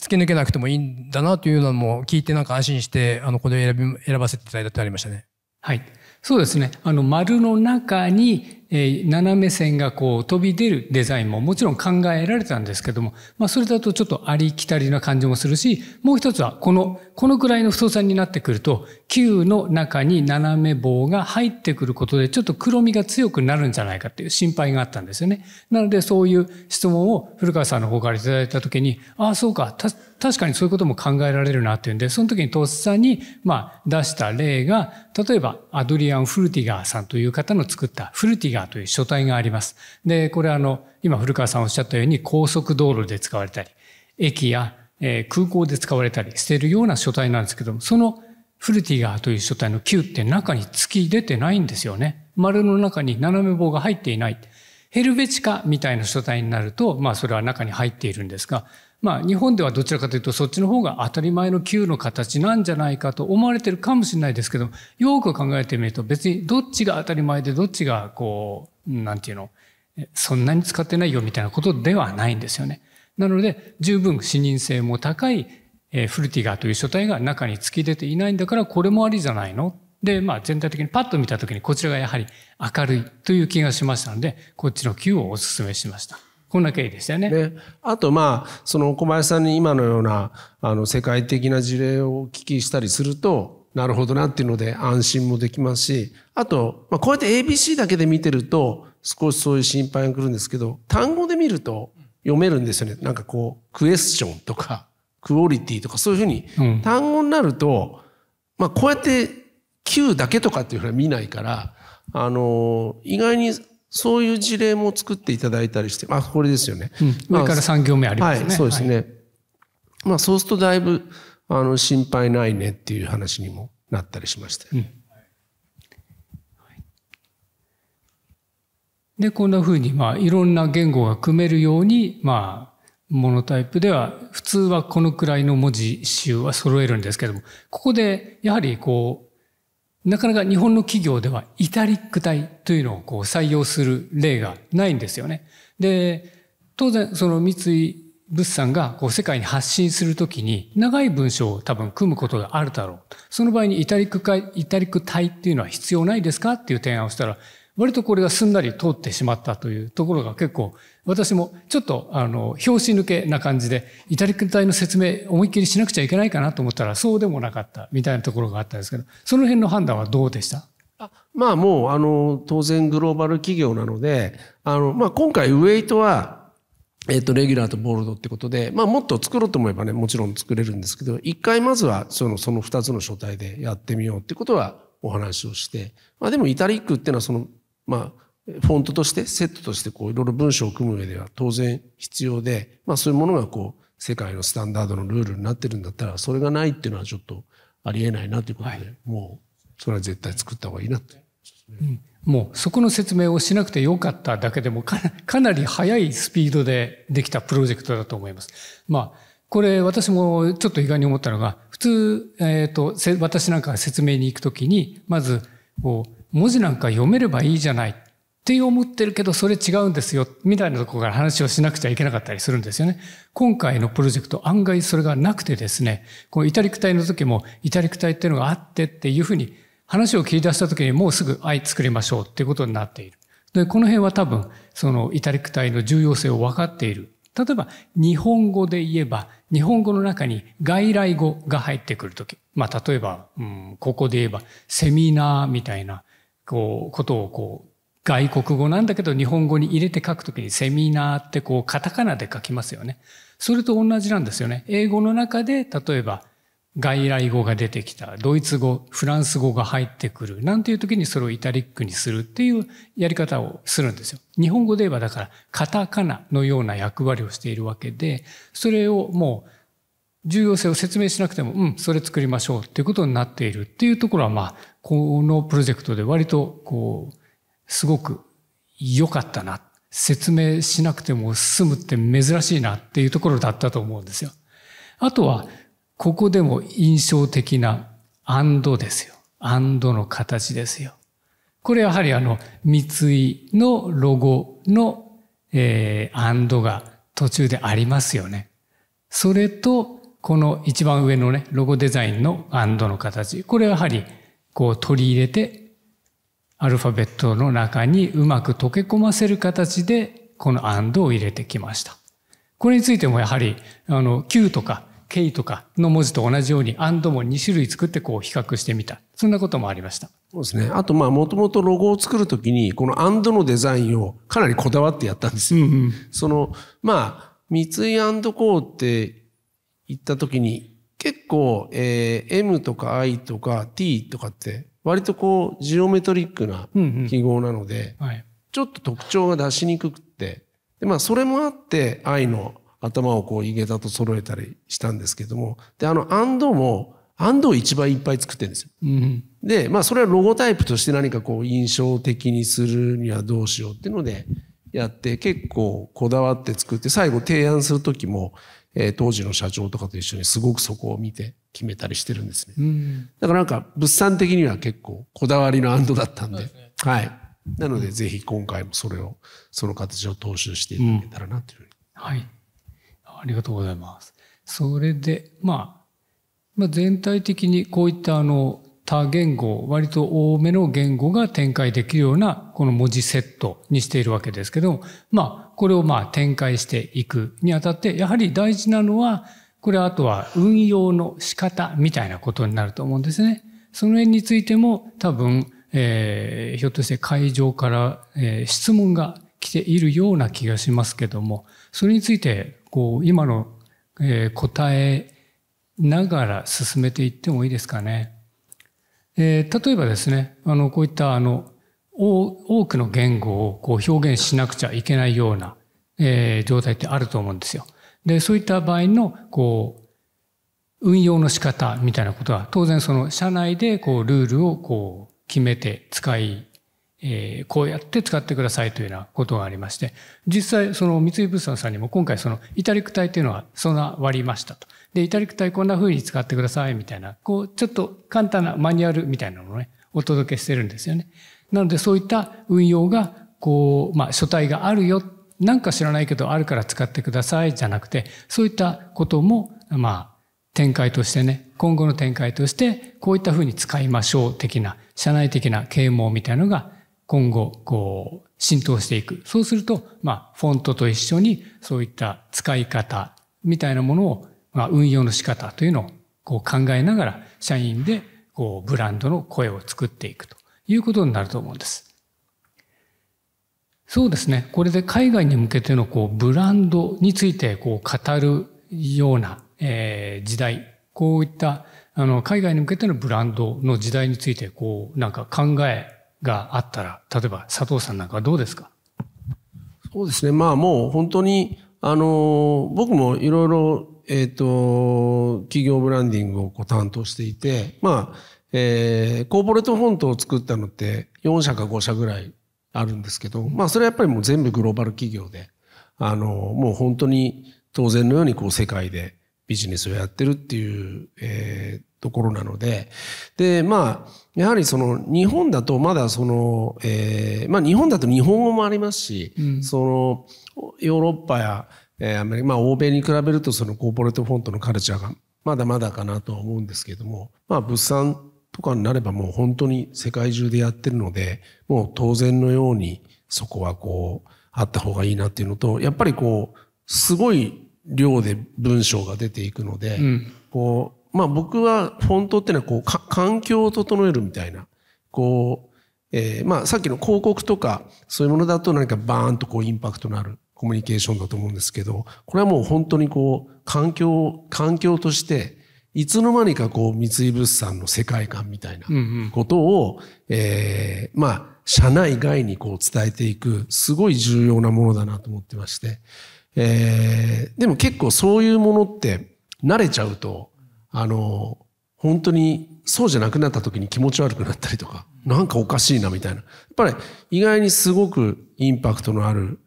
突き抜けなくてもいいんだなというのも聞いてなんか安心してあのこれを選び選ばせていただいたってありましたね。はい、そうですねあの丸の中にえ斜め線がこう飛び出るデザインももちろん考えられたんですけども、まあそれだとちょっとありきたりな感じもするし、もう一つはこの、このくらいの太さになってくると、球の中に斜め棒が入ってくることでちょっと黒みが強くなるんじゃないかっていう心配があったんですよね。なのでそういう質問を古川さんの方からいただいた時に、ああそうか、確かにそういうことも考えられるなっていうんで、その時にとっさに、まあ出した例が、例えばアドリアン・フルティガーさんという方の作ったフルティガーガという書体があります。で、これあの、今古川さんおっしゃったように高速道路で使われたり、駅や、え空港で使われたりしているような書体なんですけども、そのフルティガーという書体の Q って中に突き出てないんですよね。丸の中に斜め棒が入っていない。ヘルベチカみたいな書体になると、まあそれは中に入っているんですが、まあ、日本ではどちらかというとそっちの方が当たり前の給の形なんじゃないかと思われてるかもしれないですけどよく考えてみると別にどっちが当たり前でどっちがこう何て言うのそんなに使ってないよみたいなことではないんですよね。なので十分視認性も高いフルティガーという書体が中に突き出ていないんだからこれもありじゃないので、まあ全体的にパッと見た時にこちらがやはり明るいという気がしましたので、こっちの Q をお勧めしました。こんな経緯でしたね。ねあとまあその小林さんに今のようなあの世界的な事例をお聞きしたりするとなるほどなっていうので安心もできますしあと、まあ、こうやって ABC だけで見てると少しそういう心配がくるんですけど単語で見ると読めるんですよねなんかこうクエスチョンとかクオリティとかそういうふうに単語になると、うん、まあこうやって Q だけとかっていうふうには見ないからあのー、意外にそういう事例も作っていただいたりして、まあ、これですよね。うん、上から3行目ありますね。はい、そうですね。はい、まあ、そうするとだいぶ、あの、心配ないねっていう話にもなったりしました、うん、で、こんなふうに、まあ、いろんな言語が組めるように、まあ、モノタイプでは、普通はこのくらいの文字集は揃えるんですけども、ここで、やはりこう、なかなか日本の企業ではイタリック体というのをこう採用する例がないんですよね。で、当然その三井物産がこう世界に発信するときに長い文章を多分組むことがあるだろう。その場合にイタリック会、イタリック体っていうのは必要ないですかっていう提案をしたら、割とこれがすんなり通ってしまったというところが結構、私もちょっと、あの、表紙抜けな感じで、イタリック体の説明思いっきりしなくちゃいけないかなと思ったら、そうでもなかったみたいなところがあったんですけど、その辺の判断はどうでしたあまあもう、あの、当然グローバル企業なので、あの、まあ今回ウェイトは、えっ、と、レギュラーとボールドってことで、まあもっと作ろうと思えばね、もちろん作れるんですけど、一回まずはその、その二つの書体でやってみようってことはお話をして、まあでもイタリックっていうのはそのまあ、フォントとして、セットとして、こう、いろいろ文章を組む上では当然必要で、まあ、そういうものが、こう、世界のスタンダードのルールになってるんだったら、それがないっていうのはちょっとありえないなということで、はい、もう、それは絶対作った方がいいなって。うん、もうそこの説明をしなくてよかっただけでもかなり早いスピードでできたプロジェクトだと思います。まあこれ私もちょっと意外に思ったのが、普通、えっ、ー、と、私なんかが説明に行くときに、まず、こう、文字なんか読めればいいじゃないって思ってるけど、それ違うんですよ、みたいなとこから話をしなくちゃいけなかったりするんですよね。今回のプロジェクト、案外それがなくてですね、このイタリック体の時も、イタリック体っていうのがあってっていうふうに、話を切り出した時にもうすぐ、愛作りましょうっていうことになっている。で、この辺は多分、そのイタリック体の重要性を分かっている。例えば、日本語で言えば、日本語の中に外来語が入ってくるとき。まあ、例えば、うん、ここで言えば、セミナーみたいな、こう、ことをこう、外国語なんだけど日本語に入れて書くときにセミナーってこうカタカナで書きますよね。それと同じなんですよね。英語の中で例えば外来語が出てきた、ドイツ語、フランス語が入ってくる、なんていうときにそれをイタリックにするっていうやり方をするんですよ。日本語で言えばだからカタカナのような役割をしているわけで、それをもう重要性を説明しなくても、うん、それ作りましょうっていうことになっているっていうところはまあこのプロジェクトで割とこう、すごく良かったな。説明しなくても済むって珍しいなっていうところだったと思うんですよ。あとは、ここでも印象的なアンドですよ。アンドの形ですよ。これやはりあの、三井のロゴの、えー、アンドが途中でありますよね。それと、この一番上のね、ロゴデザインのアンドの形。これはやはりこう取り入れて、アルファベットの中にうまく溶け込ませる形で、この and を入れてきました。これについてもやはり、あの、Q とか K とかの文字と同じように and も2種類作ってこう比較してみた。そんなこともありました。そうですね。あとまあもともとロゴを作るときに、この and のデザインをかなりこだわってやったんですよ。うんうん、その、まあ、三井こうって言ったときに、結構、えー、M とか I とか T とかって割とこうジオメトリックな記号なので、うんうんはい、ちょっと特徴が出しにくくってで、まあ、それもあって I の頭をこう井桁と揃えたりしたんですけどもであのもアンドを一番いっぱい作ってるんですよ。うん、で、まあ、それはロゴタイプとして何かこう印象的にするにはどうしようっていうのでやって結構こだわって作って最後提案するときもえー、当時の社長とかと一緒にすごくそこを見て決めたりしてるんですね。だからなんか物産的には結構こだわりのアンドだったんで、ね、はい。なのでぜひ今回もそれを、その形を踏襲していただけたらなというふうに、うん。はい。ありがとうございます。それで、まあ、まあ、全体的にこういったあの多言語、割と多めの言語が展開できるようなこの文字セットにしているわけですけど、まあ、これをまあ展開していくにあたって、やはり大事なのは、これあとは運用の仕方みたいなことになると思うんですね。その辺についても多分、えー、ひょっとして会場から、えー、質問が来ているような気がしますけども、それについて、こう、今の、えー、答えながら進めていってもいいですかね。えー、例えばですね、あの、こういったあの、多くの言語をこう表現しなくちゃいけないような、えー、状態ってあると思うんですよ。で、そういった場合の、こう、運用の仕方みたいなことは、当然その社内でこうルールをこう決めて使い、えー、こうやって使ってくださいというようなことがありまして、実際その三井物産さんにも今回そのイタリック体というのは備わりましたと。で、イタリック体こんな風に使ってくださいみたいな、こうちょっと簡単なマニュアルみたいなのをね、お届けしてるんですよね。なのでそういった運用が、こう、まあ、書体があるよ。なんか知らないけど、あるから使ってください、じゃなくて、そういったことも、まあ、展開としてね、今後の展開として、こういったふうに使いましょう、的な、社内的な啓蒙みたいなのが、今後、こう、浸透していく。そうすると、まあ、フォントと一緒に、そういった使い方みたいなものを、まあ、運用の仕方というのを、こう考えながら、社員で、こう、ブランドの声を作っていくと。いうことになると思うんです。そうですね。これで海外に向けてのこうブランドについてこう語るような、えー、時代、こういったあの海外に向けてのブランドの時代についてこうなんか考えがあったら、例えば佐藤さんなんかどうですかそうですね。まあもう本当にあの僕もいろいろえっ、と企業ブランディングをこう担当していて、まあえー、コーポレートフォントを作ったのって4社か5社ぐらいあるんですけど、まあそれはやっぱりもう全部グローバル企業で、あの、もう本当に当然のようにこう世界でビジネスをやってるっていう、えー、ところなので、で、まあ、やはりその日本だとまだその、えー、まあ日本だと日本語もありますし、うん、そのヨーロッパや、えー、まあ欧米に比べるとそのコーポレートフォントのカルチャーがまだまだかなとは思うんですけども、まあ物産とかになればもう本当に世界中でやってるので、もう当然のようにそこはこう、あった方がいいなっていうのと、やっぱりこう、すごい量で文章が出ていくので、うん、こう、まあ僕はフォントっていうのはこう、環境を整えるみたいな、こう、えー、まあさっきの広告とか、そういうものだと何かバーンとこうインパクトのあるコミュニケーションだと思うんですけど、これはもう本当にこう、環境、環境として、いつの間にかこう、三井物産の世界観みたいなことを、えー、まあ、社内外にこう伝えていく、すごい重要なものだなと思ってまして、えー、でも結構そういうものって慣れちゃうと、あの、本当にそうじゃなくなった時に気持ち悪くなったりとか、なんかおかしいなみたいな。やっぱり意外にすごくインパクトのある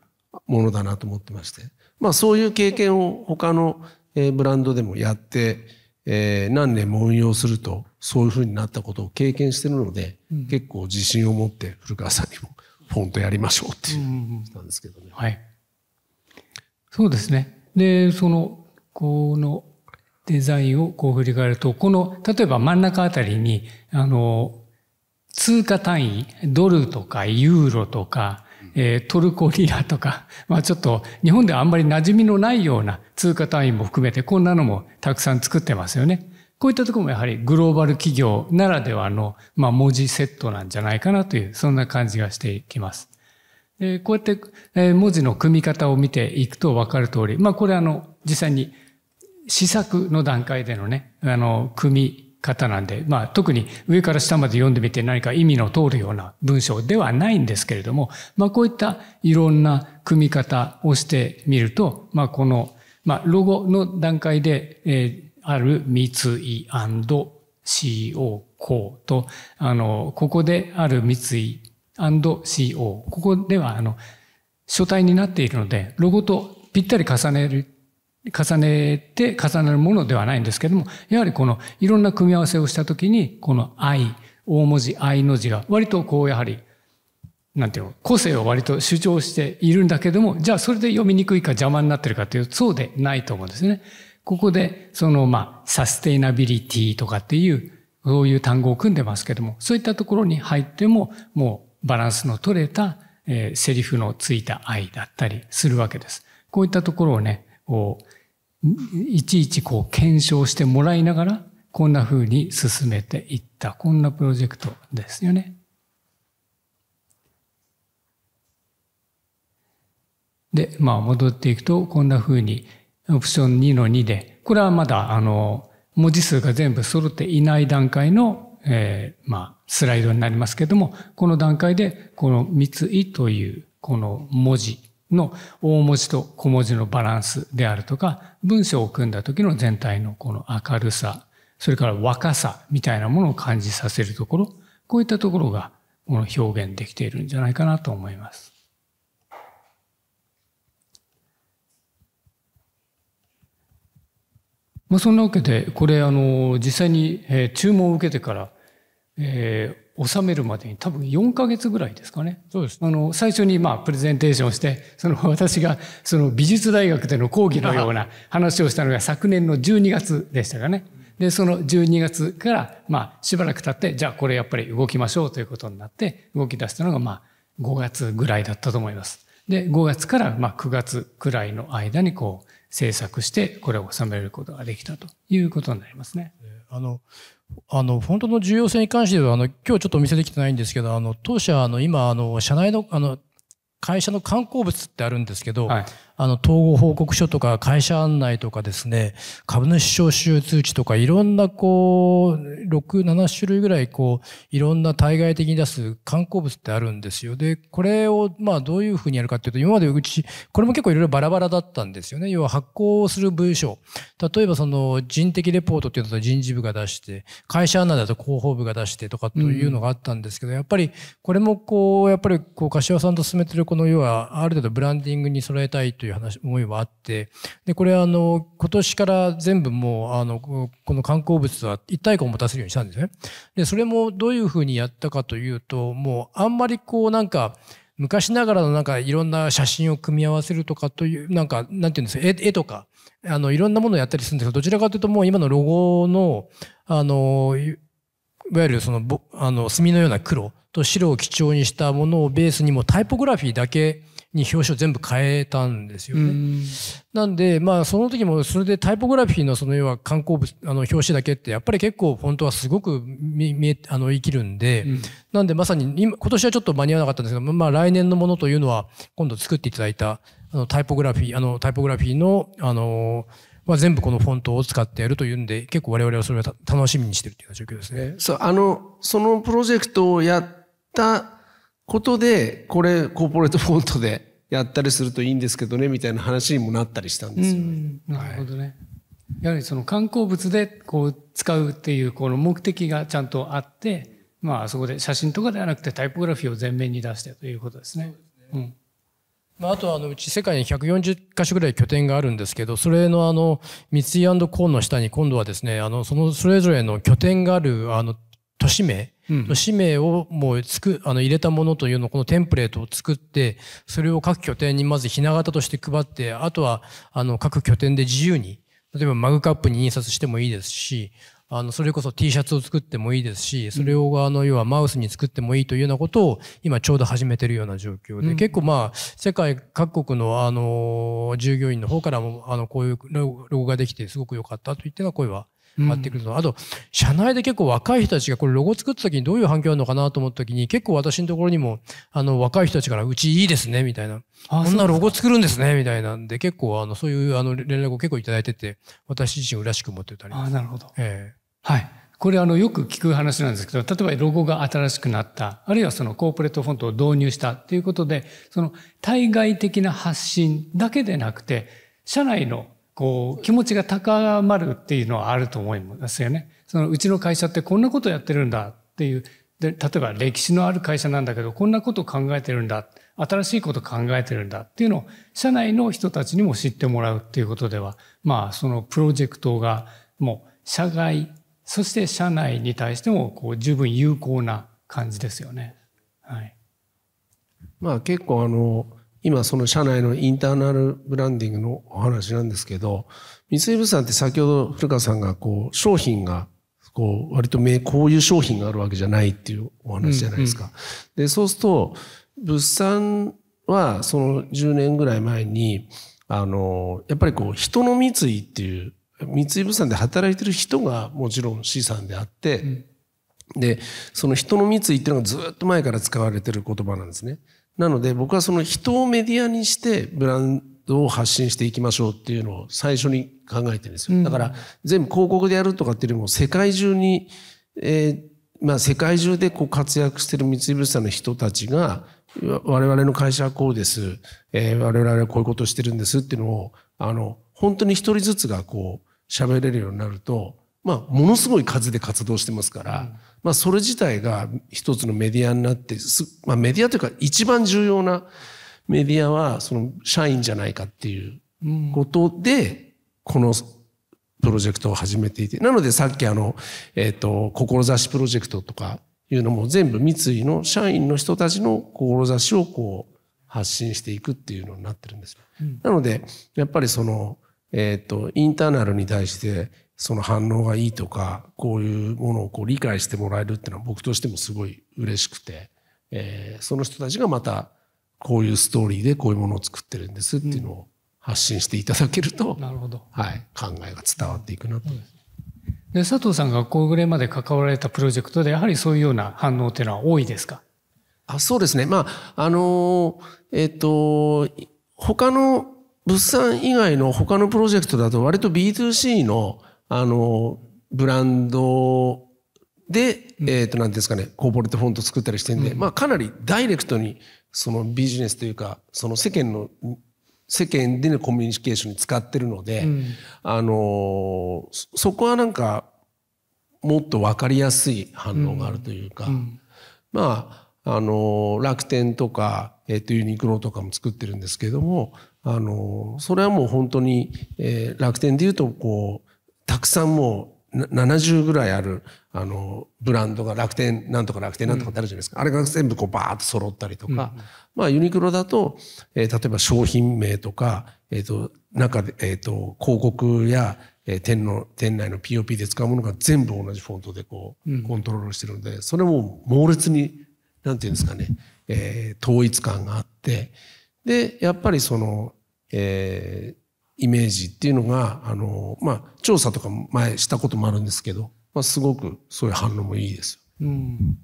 ものだなと思ってまして。まあそういう経験を他のブランドでもやってえー、何年も運用するとそういうふうになったことを経験してるので、うん、結構自信を持って古川さんにもポンとやりましょうってんですけどね。はい、そうですねでそのこのデザインをこう振り返るとこの例えば真ん中あたりにあの通貨単位ドルとかユーロとかえトルコリラとか、まあちょっと日本ではあんまり馴染みのないような通貨単位も含めてこんなのもたくさん作ってますよね。こういったところもやはりグローバル企業ならではの、まあ、文字セットなんじゃないかなという、そんな感じがしていきます。えこうやって、え文字の組み方を見ていくとわかる通り、まあこれあの、実際に試作の段階でのね、あの、組み方なんで、まあ、特に上から下まで読んでみて何か意味の通るような文章ではないんですけれども、まあ、こういったいろんな組み方をしてみると、まあ、この、まあ、ロゴの段階で、えー、ある三井 &CO コと、あの、ここである三井 &CO、ここでは、あの、書体になっているので、ロゴとぴったり重ねる重ねて重なるものではないんですけども、やはりこのいろんな組み合わせをしたときに、この愛、大文字愛の字が割とこうやはり、なんていうの、個性を割と主張しているんだけども、じゃあそれで読みにくいか邪魔になってるかという、そうでないと思うんですね。ここで、そのまあ、サステイナビリティとかっていう、そういう単語を組んでますけども、そういったところに入っても、もうバランスの取れた、えー、セリフのついた愛だったりするわけです。こういったところをね、こう、いちいちこう検証してもらいながら、こんな風に進めていった、こんなプロジェクトですよね。で、まあ戻っていくと、こんな風にオプション2の2で、これはまだあの、文字数が全部揃っていない段階の、えー、まあ、スライドになりますけれども、この段階で、この三井という、この文字の大文字と小文字のバランスであるとか、文章を組んだ時の全体のこの明るさ、それから若さみたいなものを感じさせるところ、こういったところがこの表現できているんじゃないかなと思います。まあ、そんなわけで、これあの、実際に注文を受けてから、えー、収めるまでに多分4ヶ月ぐらいですかね。そうです。あの、最初にまあプレゼンテーションして、その私がその美術大学での講義のような話をしたのが昨年の12月でしたかね。で、その12月から、まあ、しばらく経って、じゃあこれやっぱり動きましょうということになって、動き出したのが、まあ、5月ぐらいだったと思います。で、5月からまあ9月くらいの間にこう制作して、これを収めることができたということになりますね。あの、あの、フォントの重要性に関しては、あの、今日ちょっとお見せできてないんですけど、あの、当社、あの、今、あの、社内の、あの、会社の観光物ってあるんですけど、はい、あの、統合報告書とか会社案内とかですね、株主招集通知とかいろんなこう、6、7種類ぐらいこう、いろんな対外的に出す観光物ってあるんですよ。で、これをまあどういうふうにやるかっていうと、今までうち、これも結構いろいろバラバラだったんですよね。要は発行する文書。例えばその人的レポートっていうのと人事部が出して、会社案内だと広報部が出してとかというのがあったんですけど、うん、やっぱりこれもこう、やっぱりこう、柏さんと進めてるこの要はある程度ブランディングに揃えたいといういう話思いはあってでこれあの今年から全部もうあのこの観光物は一体感を持たせるようにしたんですね。でそれもどういうふうにやったかというともうあんまりこうなんか昔ながらのなんかいろんな写真を組み合わせるとかというなんかなんていうんですか絵とかあのいろんなものをやったりするんですけどどちらかというともう今のロゴのあのいわゆるそのあの墨のような黒と白を基調にしたものをベースにもタイポグラフィーだけに表紙を全部変えたんですよね。なんで、まあ、その時も、それでタイポグラフィーの、その要は観光物、あの、表紙だけって、やっぱり結構、本当はすごく見、見え、あの、生きるんで、うん、なんで、まさに、今、今年はちょっと間に合わなかったんですけど、まあ、来年のものというのは、今度作っていただいた、あの、タイポグラフィー、あの、タイポグラフィーの、あの、まあ、全部このフォントを使ってやるというんで、結構我々はそれを楽しみにしてるっていうような状況ですね。そう、あの、そのプロジェクトをやったことで、これコーポレートフォントでやったりするといいんですけどね、みたいな話にもなったりしたんですよ、ね、なるほどね。はいやはりその観光物でこう使うっていうこの目的がちゃんとあって、まあそこで写真とかではなくてタイポグラフィーを前面に出してということですね。うすねん。あとあのうち世界に140カ所ぐらい拠点があるんですけど、それのあの三井コーンの下に今度はですね、あのそのそれぞれの拠点があるあの都市名、うん、氏名をもうつくあの入れたものというのをこのテンプレートを作ってそれを各拠点にまずひな形として配ってあとはあの各拠点で自由に例えばマグカップに印刷してもいいですしあの、それこそ T シャツを作ってもいいですし、それを、あの、要はマウスに作ってもいいというようなことを、今ちょうど始めてるような状況で、結構まあ、世界各国の、あの、従業員の方からも、あの、こういうロゴができて、すごく良かったといったような声は上ってくるの、うん、あと社内で結構若い人たちがこれロゴ作った時にどういう反響あるのかなと思った時に結構私のところにもあの若い人たちからうちいいですねみたいなこんなロゴ作るんですねみたいなんで結構あのそういうあの連絡を結構頂いてて私自身嬉しく思ってたりあなるほど、えー、はいこれあのよく聞く話なんですけど、例えばロゴが新しくなった、あるいはそのコーポレートフォントを導入したということで、その対外的な発信だけでなくて、社内のこう、気持ちが高まるっていうのはあると思いますよね。その、うちの会社ってこんなことやってるんだっていう、で、例えば歴史のある会社なんだけど、こんなこと考えてるんだ、新しいこと考えてるんだっていうのを、社内の人たちにも知ってもらうっていうことでは、まあ、そのプロジェクトが、もう、社外、そして社内に対しても、こう、十分有効な感じですよね。はい。まあ、結構あの、今その社内のインターナルブランディングのお話なんですけど、三井物産って先ほど古川さんがこう商品がこう割とこういう商品があるわけじゃないっていうお話じゃないですか。うんうん、で、そうすると物産はその10年ぐらい前にあの、やっぱりこう人の三井っていう三井物産で働いてる人がもちろん資産であって、うん、で、その人の三井っていうのがずっと前から使われてる言葉なんですね。なので僕はその人をメディアにしてブランドを発信していきましょうっていうのを最初に考えてるんですよ。だから全部広告でやるとかっていうよりも世界中に、えー、まあ世界中でこう活躍してる三井物産の人たちが我々の会社はこうです、えー、我々はこういうことをしてるんですっていうのをあの本当に一人ずつがこう喋れるようになると、まあ、ものすごい数で活動してますから、まあ、それ自体が一つのメディアになってまあ、メディアというか一番重要なメディアはその社員じゃないかっていうことで、このプロジェクトを始めていて、なのでさっきあの、えっ、と、志プロジェクトとかいうのも全部三井の社員の人たちの志をこう発信していくっていうのになってるんです。うん、なので、やっぱりその、えっ、と、インターナルに対してその反応がいいとか、こういうものをこう理解してもらえるっていうのは僕としてもすごい嬉しくて、えー、その人たちがまたこういうストーリーでこういうものを作ってるんですっていうのを発信していただけると、うん、なるほどはい、考えが伝わっていくなと。で佐藤さんがこうぐらいまで関わられたプロジェクトで、やはりそういうような反応っていうのは多いですかあそうですね。まあ、あのえっ、ー、と、他の物産以外の他のプロジェクトだと割と B2C のあのブランドで、えっ、ー、と、なんですかね、コーポレートフォント作ったりしてんで、うん、まあかなりダイレクトに、そのビジネスというか、その世間の、世間でのコミュニケーションに使ってるので、うん、あのそこはなんか、もっと分かりやすい反応があるというか、うん、まあ、あの楽天とか、えっ、ー、と、ユニクロとかも作ってるんですけども、あのそれはもう本当に、えー、楽天でいうと、こう、たくさんもう70ぐらいあるあのブランドが楽天なんとか楽天なんとかってあるじゃないですか、うん、あれが全部こうバーッと揃ったりとか、うん、まあユニクロだと、えー、例えば商品名とか、えーと、中で、えーと、広告や、えー、店の店内の POP で使うものが全部同じフォントでこうコントロールしてるので、それも猛烈になんていうんですかね、えー、統一感があってでやっぱりその、えー、イメージっていうのが、あの、まあ、調査とか前したこともあるんですけど、まあ、すごくそういう反応もいいですよ。うん。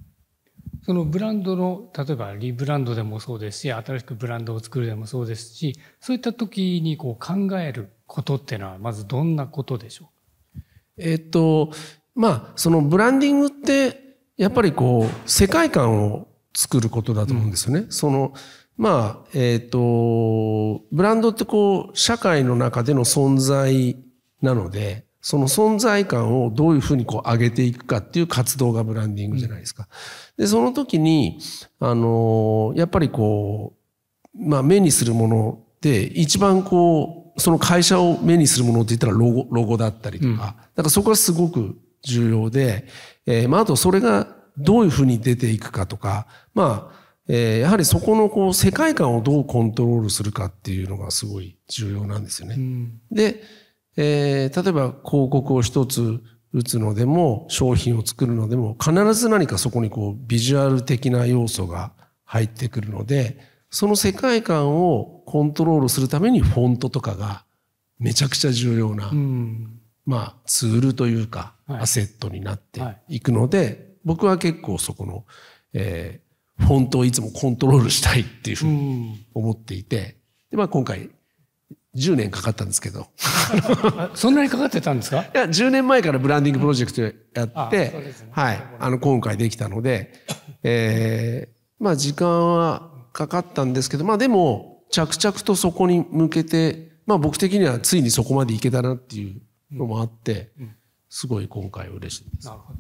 そのブランドの、例えばリブランドでもそうですし、新しくブランドを作るでもそうですし、そういった時にこう考えることっていうのは、まずどんなことでしょうえっ、と、まあ、そのブランディングって、やっぱりこう、世界観を作ることだと思うんですよね。うん、その、まあ、えっ、ー、と、ブランドってこう、社会の中での存在なので、その存在感をどういうふうにこう上げていくかっていう活動がブランディングじゃないですか。で、その時に、あの、やっぱりこう、まあ目にするもので、一番こう、その会社を目にするものって言ったらロゴ、ロゴだったりとか、だからそこはすごく重要で、えー、まああとそれがどういうふうに出ていくかとか、まあ、えー、やはりそこのこう世界観をどうコントロールするかっていうのがすごい重要なんですよね。うん、で、えー、例えば広告を一つ打つのでも商品を作るのでも必ず何かそこにこうビジュアル的な要素が入ってくるのでその世界観をコントロールするためにフォントとかがめちゃくちゃ重要な、うん、まあ、ツールというか、はい、アセットになっていくので、僕は結構そこの、えー、フォントをいつもコントロールしたいっていうふうに思っていて、で、まあ今回、10年かかったんですけど。[LAUGHS] そんなにかかってたんですかいや、10年前からブランディングプロジェクトやって、ね、はい、あの、今回できたので、えー、まあ時間はかかったんですけど、まあでも、着々とそこに向けて、まあ僕的にはついにそこまでいけたなっていうのもあって、すごい今回嬉しいです。なるほど。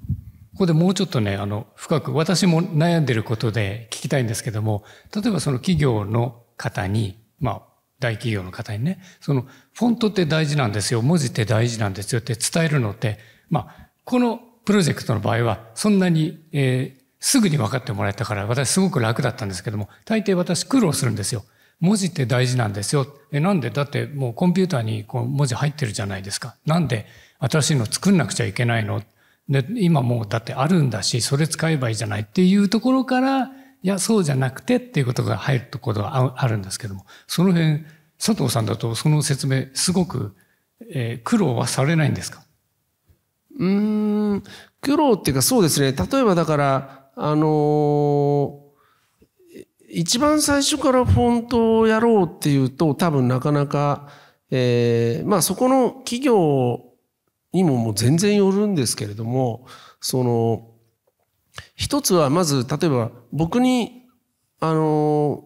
ここでもうちょっとね、あの、深く、私も悩んでることで聞きたいんですけども、例えばその企業の方に、まあ、大企業の方にね、その、フォントって大事なんですよ、文字って大事なんですよって伝えるのって、まあ、このプロジェクトの場合は、そんなに、えー、すぐに分かってもらえたから、私すごく楽だったんですけども、大抵私苦労するんですよ。文字って大事なんですよ。え、なんでだってもうコンピューターにこう文字入ってるじゃないですか。なんで新しいの作んなくちゃいけないので今もうだってあるんだしそれ使えばいいじゃないっていうところからいやそうじゃなくてっていうことが入るところはあるんですけどもその辺佐藤さんだとその説明すごく、えー、苦労はされないんですかうん苦労っていうかそうですね例えばだからあのー、一番最初からフォントをやろうっていうと多分なかなか、えー、まあそこの企業にももう全然よるんですけれども、その、一つはまず、例えば僕に、あの、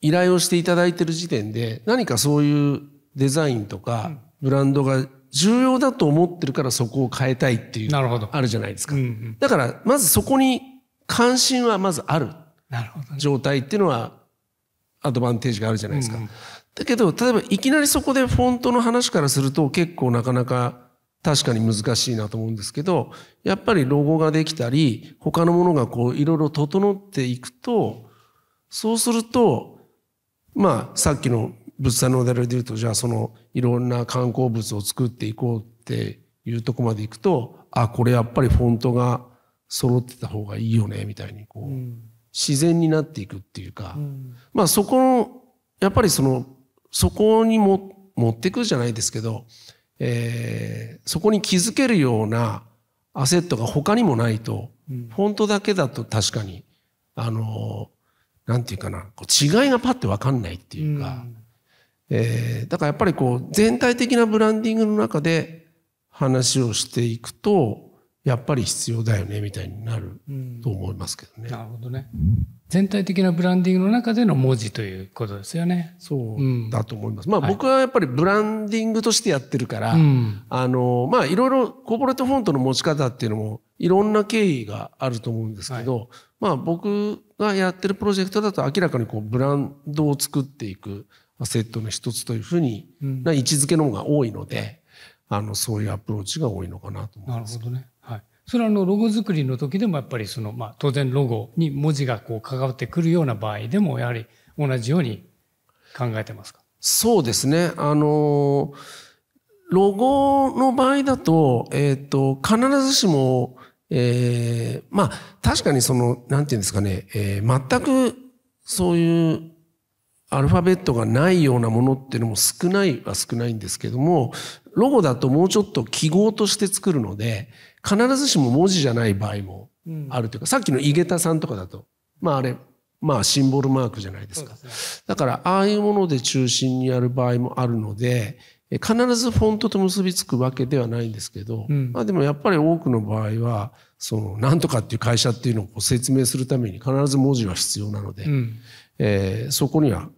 依頼をしていただいてる時点で、何かそういうデザインとか、ブランドが重要だと思ってるからそこを変えたいっていう、なるほどあるじゃないですか。うんうん、だから、まずそこに関心はまずある状態っていうのは、アドバンテージがあるじゃないですか。うんうん、だけど、例えばいきなりそこでフォントの話からすると結構なかなか確かに難しいなと思うんですけど、やっぱりロゴができたり、他のものがこういろいろ整っていくと、そうすると、まあさっきの物産のモデルで言うと、じゃあそのいろんな観光物を作っていこうっていうとこまでいくと、あ、これやっぱりフォントが揃ってた方がいいよね、みたいにこう、うん、自然になっていくっていうか、うん、まあそこの、やっぱりその、そこにも持ってくじゃないですけど、えー、そこに気づけるようなアセットが他にもないと、うん、フォントだけだと確かに、あのー、なんていうかな、違いがパッてわかんないっていうか、うん、えー、だからやっぱりこう、全体的なブランディングの中で話をしていくと、やっぱり必要だよね、みたいになると思いますけどね。うん、なるほどね。全体的なブランディングの中での文字ということですよね。そうだと思います。うん、まあ、僕はやっぱりブランディングとしてやってるから、はい、あの、まあいろいろコーポレートフォントの持ち方っていうのもいろんな経緯があると思うんですけど、はい、まあ僕がやってるプロジェクトだと明らかにこうブランドを作っていくセットの一つというふうに、な位置づけの方が多いので、あの、そういうアプローチが多いのかなと思います。なるほどね。それはあのロゴ作りの時でもやっぱりその、まあ、当然ロゴに文字がこう関わってくるような場合でもやはり同じように考えてますかそうですね。あのロゴの場合だと、えっ、ー、と、必ずしも、ええー、まあ、確かにその、なんていうんですかね、えー、全くそういうアルファベットがないようなものっていうのも少ないは少ないんですけども、ロゴだともうちょっと記号として作るので、必ずしも文字じゃない場合もあるというか、うん、さっきの井桁さんとかだとまああれまあシンボルマークじゃないですか、ね、だからああいうもので中心にやる場合もあるので必ずフォントと結びつくわけではないんですけど、うん、まあでもやっぱり多くの場合はそのなんとかっていう会社っていうのを説明するために必ず文字は必要なので、うん、えー、そこには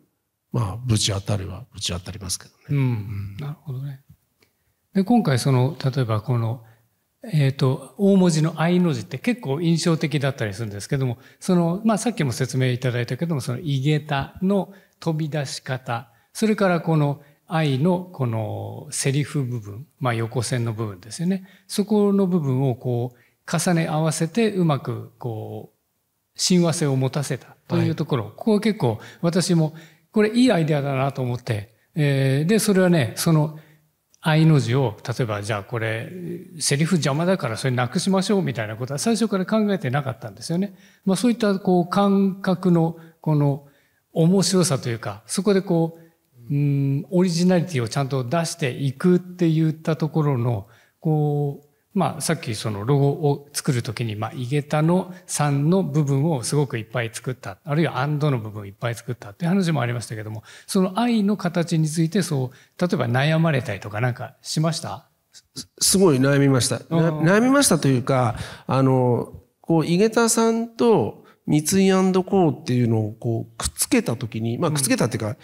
まあぶち当たりはぶち当たりますけどね。うん、なるほどねで今回その例えばこのえっ、ー、と、大文字の愛の字って結構印象的だったりするんですけども、その、まあ、さっきも説明いただいたけども、その、いげたの飛び出し方、それからこの愛のこのセリフ部分、まあ、横線の部分ですよね。そこの部分をこう、重ね合わせてうまくこう、親和性を持たせたというところ、はい、ここは結構私もこれいいアイデアだなと思って、えー、で、それはね、その、愛の字を例えばじゃあこれセリフ邪魔だからそれなくしましょうみたいなことは最初から考えてなかったんですよね。まあ、そういったこう感覚のこの面白さというかそこでこううんオリジナリティをちゃんと出していくっていったところのこうまあ、さっきそのロゴを作るときに、まあ、井桁の3の部分をすごくいっぱい作った、あるいはアンドの部分をいっぱい作ったっていう話もありましたけども、その愛の形について、そう、例えば悩まれたりとかなんかしましたすごい悩みました。悩みましたというか、あの、こう、井桁さんと三井コーっていうのをこう、くっつけたときに、まあ、くっつけたっていうか、うん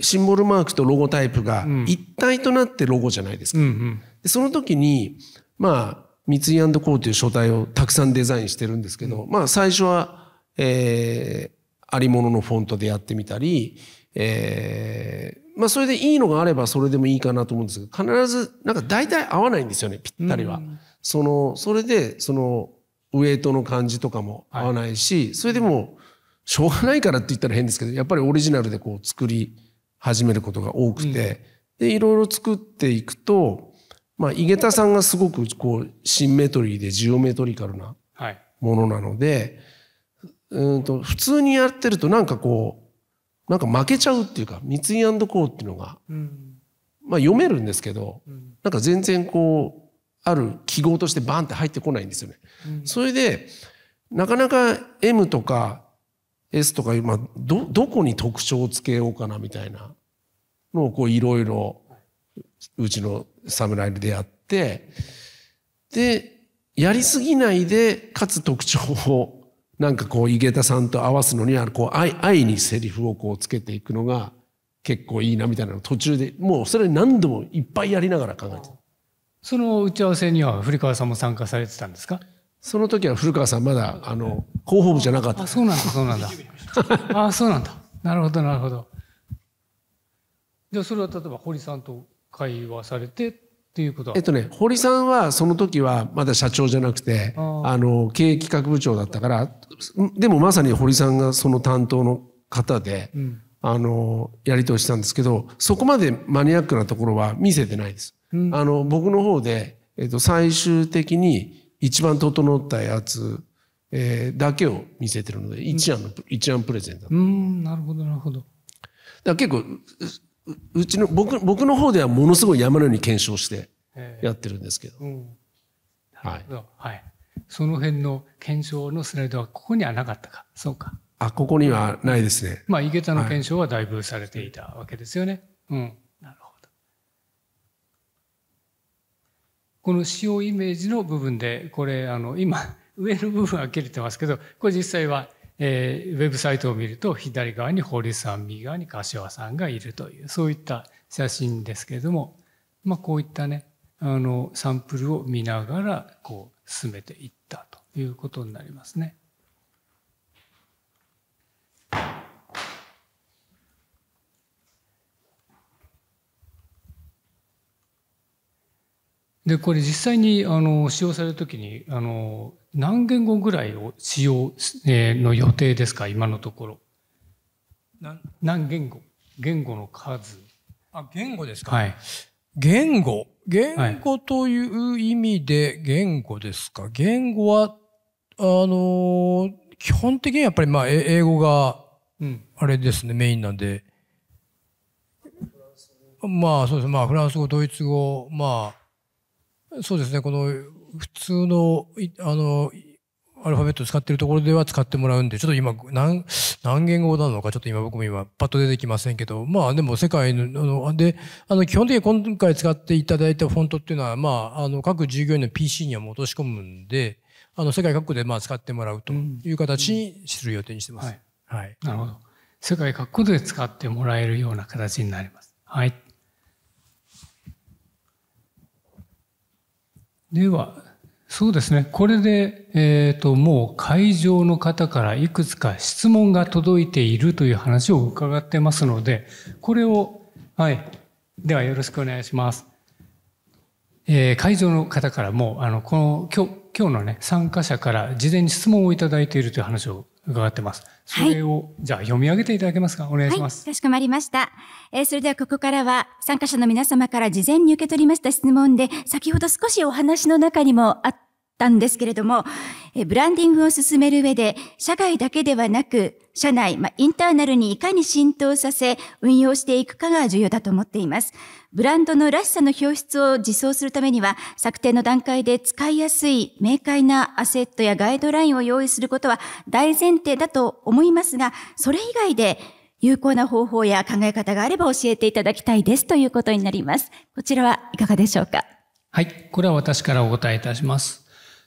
シンボルマークとロゴタイプが一体となってロゴじゃないですか。うんうん、その時に、まあ、三井コーという書体をたくさんデザインしてるんですけど、うん、まあ、最初は、えー、ありもののフォントでやってみたり、えー、まあ、それでいいのがあればそれでもいいかなと思うんですけど、必ず、なんか大体合わないんですよね、ぴったりは。うん、その、それで、その、ウエイトの感じとかも合わないし、はい、それでも、しょうがないからって言ったら変ですけど、やっぱりオリジナルでこう作り始めることが多くて、うん、で、いろいろ作っていくと、まあ、井桁さんがすごくこうシンメトリーでジオメトリカルなものなので、はい、うんと普通にやってるとなんかこうなんか負けちゃうっていうか三井コーっていうのが、うん、まあ、読めるんですけど、うん、なんか全然こうある記号としてバンって入ってこないんですよね。うん、それでなかなか M とか S とかまあ、どどこに特徴をつけようかなみたいなのをいろいろうちの侍に出会って、で、やりすぎないで、かつ特徴を、なんかこう、井桁さんと合わすのには、こう、愛、愛にセリフをこうつけていくのが、結構いいなみたいなの途中で、もうそれ何度もいっぱいやりながら考えてその打ち合わせには古川さんも参加されてたんですかその時は古川さんまだ、あの、広報部じゃなかった。あ、そうなんだ、そうなんだ。あ、そうなんだ。なるほど、なるほど。じゃあそれは例えば堀さんと会話されてっていうことはえっとね堀さんはその時はまだ社長じゃなくてあの経営企画部長だったからでもまさに堀さんがその担当の方で、うん、あのやり取りしたんですけどそこまでマニアックなところは見せてないです。うん、あの僕の方で、えっと、最終的に一番整ったやつえー、だけを見せてるので、一案の、うん、一案プレゼンだうん、なるほど、なるほど。だ結構、うちの僕僕の方ではものすごい山のように検証してやってるんですけど。えーうん、はい、はい、その辺の検証のスライドはここにはなかったか。そうか。あ、ここにはないですね。まあ、井桁の検証はだいぶされていたわけですよね。はい、うん。なるほど。この使用イメージの部分で、これ、あの、今、上の部分は切れてますけど、これ実際はえー、ウェブサイトを見ると左側に堀さん右側に柏さんがいるというそういった写真ですけれども、まあ、こういったねあのサンプルを見ながらこう進めていったということになりますね。でこれ実際にあの使用されるときにあの何言語ぐらいを使用、えー、の予定ですか今のところ何何言語言語の数あ言語ですか、はい、言語言語という意味で言語ですか、はい、言語はあの基本的にはやっぱりまあ英語があれですね、うん、メインなんでまあそうですまあフランス語ドイツ語まあそうですね、この普通の、あの、アルファベット使ってるところでは使ってもらうんで、ちょっと今、何、何言語なのか、ちょっと今僕も今、パッと出てきませんけど、まあでも世界の、あの、で、あの、基本的に今回使っていただいたフォントっていうのは、まあ、あの、各従業員の PC には落とし込むんで、あの、世界各国でまあ使ってもらうという形にする予定にしてます。うんうん、はい。はい。なるほど。世界各国で使ってもらえるような形になります。はい。では、そうですね。これで、えっ、ー、と、もう会場の方からいくつか質問が届いているという話を伺ってますので、これを、はい。では、よろしくお願いします。えー、会場の方からも、あの、この、今日、今日のね、参加者から事前に質問をいただいているという話を伺ってます。それを、はい、じゃあ読み上げていただけますかお願いします。はい、かしこまりました。えー、それではここからは参加者の皆様から事前に受け取りました質問で、先ほど少しお話の中にもあったんですけれども、ブランディングを進める上で、社外だけではなく、社内、まあ、インターナルにいかに浸透させ、運用していくかが重要だと思っています。ブランドのらしさの表出を実装するためには、策定の段階で使いやすい明快なアセットやガイドラインを用意することは大前提だと思いますが、それ以外で、有効な方法や考え方があれば教えていただきたいですということになります。こちらはいかがでしょうかはい。これは私からお答えいたします。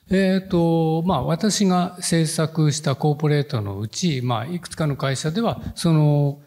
ええー、と、まあ、私が制作したコーポレートのうち、まあ、いくつかの会社では、その、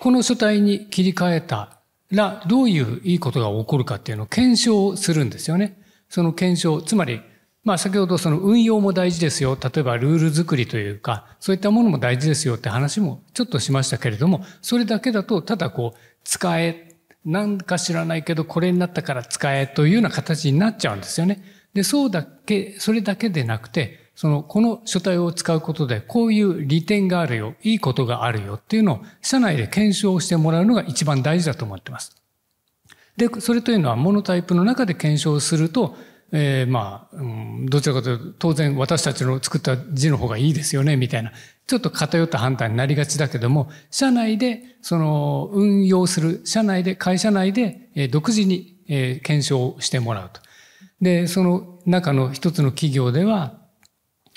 この書体に切り替えたら、どういういいことが起こるかっていうのを検証するんですよね。その検証、つまり、まあ、先ほどその運用も大事ですよ。例えばルール作りというか、そういったものも大事ですよって話もちょっとしましたけれども、それだけだと、ただこう、使え、なんか知らないけど、これになったから使えというような形になっちゃうんですよね。で、そうだけ、それだけでなくて、その、この書体を使うことで、こういう利点があるよ、いいことがあるよっていうのを、社内で検証してもらうのが一番大事だと思ってます。で、それというのは、モノタイプの中で検証すると、えー、まあ、うん、どちらかというと、当然私たちの作った字の方がいいですよね、みたいな、ちょっと偏った判断になりがちだけども、社内で、その、運用する、社内で、会社内で、え独自に、え検証してもらうと。で、その中の一つの企業では、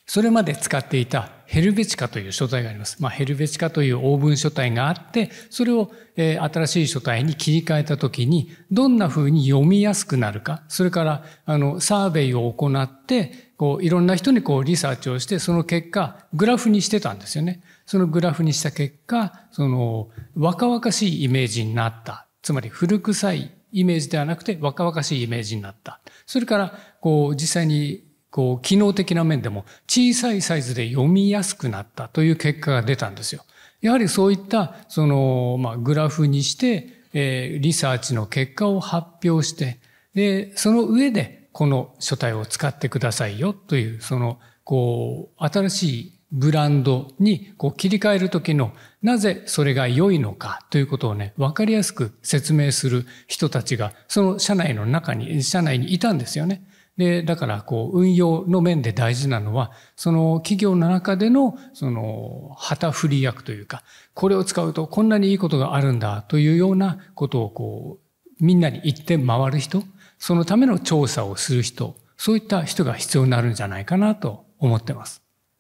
それまで使っていたヘルベチカという書体があります。まあ、ヘルベチカというオーブン書体があって、それを、えー、新しい書体に切り替えたときに、どんな風に読みやすくなるか、それから、あの、サーベイを行って、こう、いろんな人にこう、リサーチをして、その結果、グラフにしてたんですよね。そのグラフにした結果、その、若々しいイメージになった。つまり、古臭いイメージではなくて、若々しいイメージになった。それから、こう、実際に、こう、機能的な面でも小さいサイズで読みやすくなったという結果が出たんですよ。やはりそういった、その、まあ、グラフにして、えー、リサーチの結果を発表して、で、その上で、この書体を使ってくださいよという、その、こう、新しいブランドにこう切り替える時のなぜそれが良いのかということをね、わかりやすく説明する人たちが、その社内の中に、社内にいたんですよね。で、だからこう運用の面で大事なのは、その企業の中でのその旗振り役というか、これを使うとこんなにいいことがあるんだというようなことをこう、みんなに言って回る人、そのための調査をする人、そういった人が必要になるんじゃないかなと思ってます。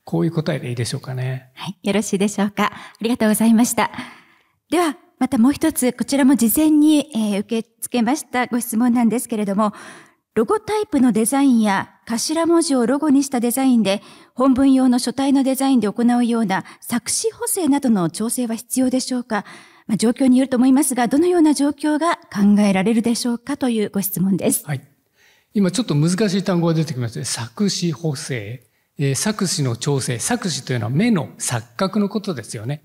こういう答えでいいでしょうかね。はい。よろしいでしょうか。ありがとうございました。では、またもう一つ、こちらも事前に、え受け付けましたご質問なんですけれども、ロゴタイプのデザインや頭文字をロゴにしたデザインで、本文用の書体のデザインで行うような作詞補正などの調整は必要でしょうかまあ、状況によると思いますが、どのような状況が考えられるでしょうかというご質問です。はい。今ちょっと難しい単語が出てきました、ね、作詞補正。えー、錯の調整、作詞というのは目の錯覚のことですよね。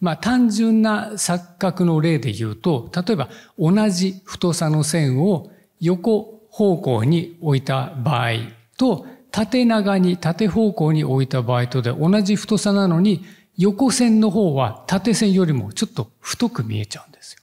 まあ単純な錯覚の例で言うと、例えば同じ太さの線を横方向に置いた場合と、縦長に縦方向に置いた場合とで同じ太さなのに、横線の方は縦線よりもちょっと太く見えちゃうんですよ。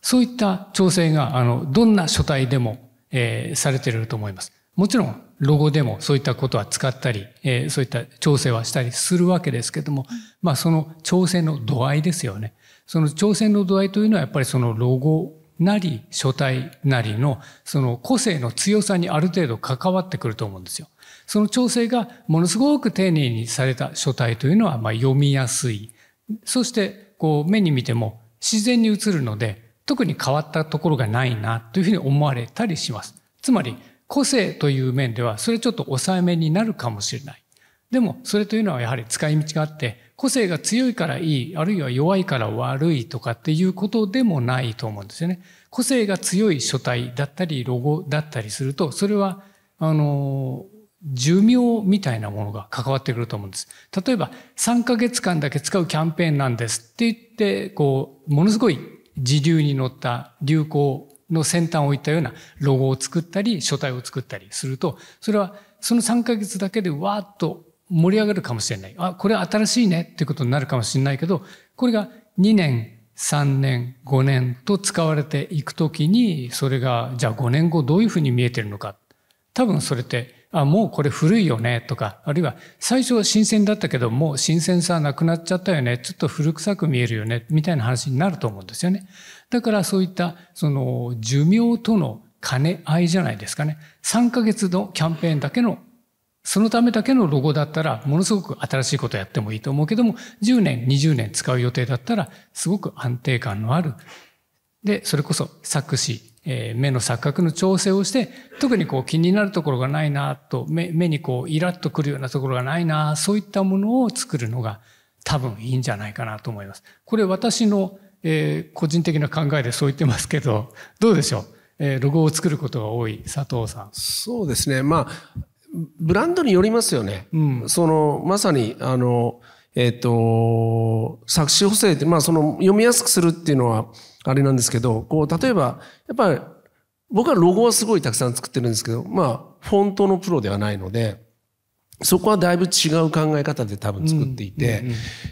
そういった調整が、あの、どんな書体でも、えー、されてると思います。もちろんロゴでもそういったことは使ったり、えそういった調整はしたりするわけですけども、まあその調整の度合いですよね。その調整の度合いというのはやっぱりそのロゴなり書体なりのその個性の強さにある程度関わってくると思うんですよ。その調整がものすごく丁寧にされた書体というのはま読みやすい。そしてこう目に見ても自然に映るので特に変わったところがないなというふうに思われたりします。つまり個性という面では、それちょっと抑えめになるかもしれない。でも、それというのはやはり使い道があって、個性が強いからいい、あるいは弱いから悪いとかっていうことでもないと思うんですよね。個性が強い書体だったり、ロゴだったりすると、それは、あの、寿命みたいなものが関わってくると思うんです。例えば、3ヶ月間だけ使うキャンペーンなんですって言って、こう、ものすごい時流に乗った流行の先端を置いたようなロゴを作ったり、書体を作ったりすると、それはその3ヶ月だけでわーっと盛り上がるかもしれない。あ、これ新しいねってことになるかもしれないけど、これが2年、3年、5年と使われていくときに、それが、じゃあ5年後どういうふうに見えてるのか。多分それって、あ、もうこれ古いよね、とか、あるいは最初は新鮮だったけど、もう新鮮さなくなっちゃったよね、ちょっと古臭く見えるよね、みたいな話になると思うんですよね。だからそういったその寿命との兼ね合いじゃないですかね。3ヶ月のキャンペーンだけの、そのためだけのロゴだったら、ものすごく新しいことやってもいいと思うけども、10年、20年使う予定だったら、すごく安定感のある。で、それこそ作詞、えー、目の錯覚の調整をして、特にこう気になるところがないなと、目目にこうイラッとくるようなところがないなそういったものを作るのが多分いいんじゃないかなと思います。これ私のえー、個人的な考えでそう言ってますけど、[LAUGHS] どうでしょう、えー、ロゴを作ることが多い佐藤さん。そうですね。まあ、ブランドによりますよね。うん、その、まさに、あの、えっ、ー、と、作詞補正って、まあ、その、読みやすくするっていうのは、あれなんですけど、こう、例えば、やっぱり、僕はロゴはすごいたくさん作ってるんですけど、まあ、フォントのプロではないので、そこはだいぶ違う考え方で多分作っていて、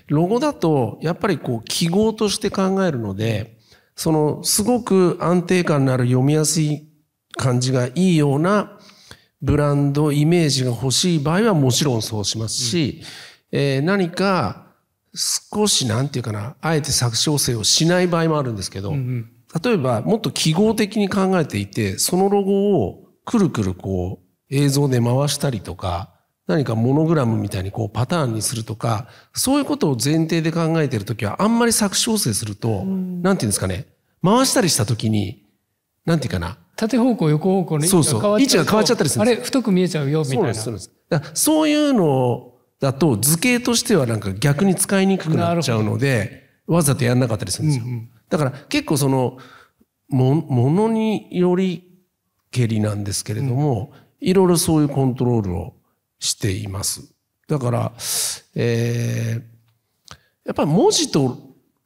ロゴだとやっぱりこう記号として考えるので、そのすごく安定感のある読みやすい感じがいいようなブランド、イメージが欲しい場合はもちろんそうしますし、え何か少しなんていうかな、あえて作詞調整をしない場合もあるんですけど、例えばもっと記号的に考えていて、そのロゴをくるくるこう映像で回したりとか、何かモノグラムみたいにこうパターンにするとかそういうことを前提で考えてる時はあんまり作詞調整すると何て言うんですかね回したりしたときに何て言うかな縦方向横方向にそうそう位置が変わっちゃったりするあれ太く見えちゃうよみたいなそうですそういうのだと図形としてはなんか逆に使いにくくなっちゃうのでわざとやんなかったりするんですよ、だから結構そのもものによりけりなんですけれども、いろいろそういうコントロールをしています。だから、えー、やっぱり文字と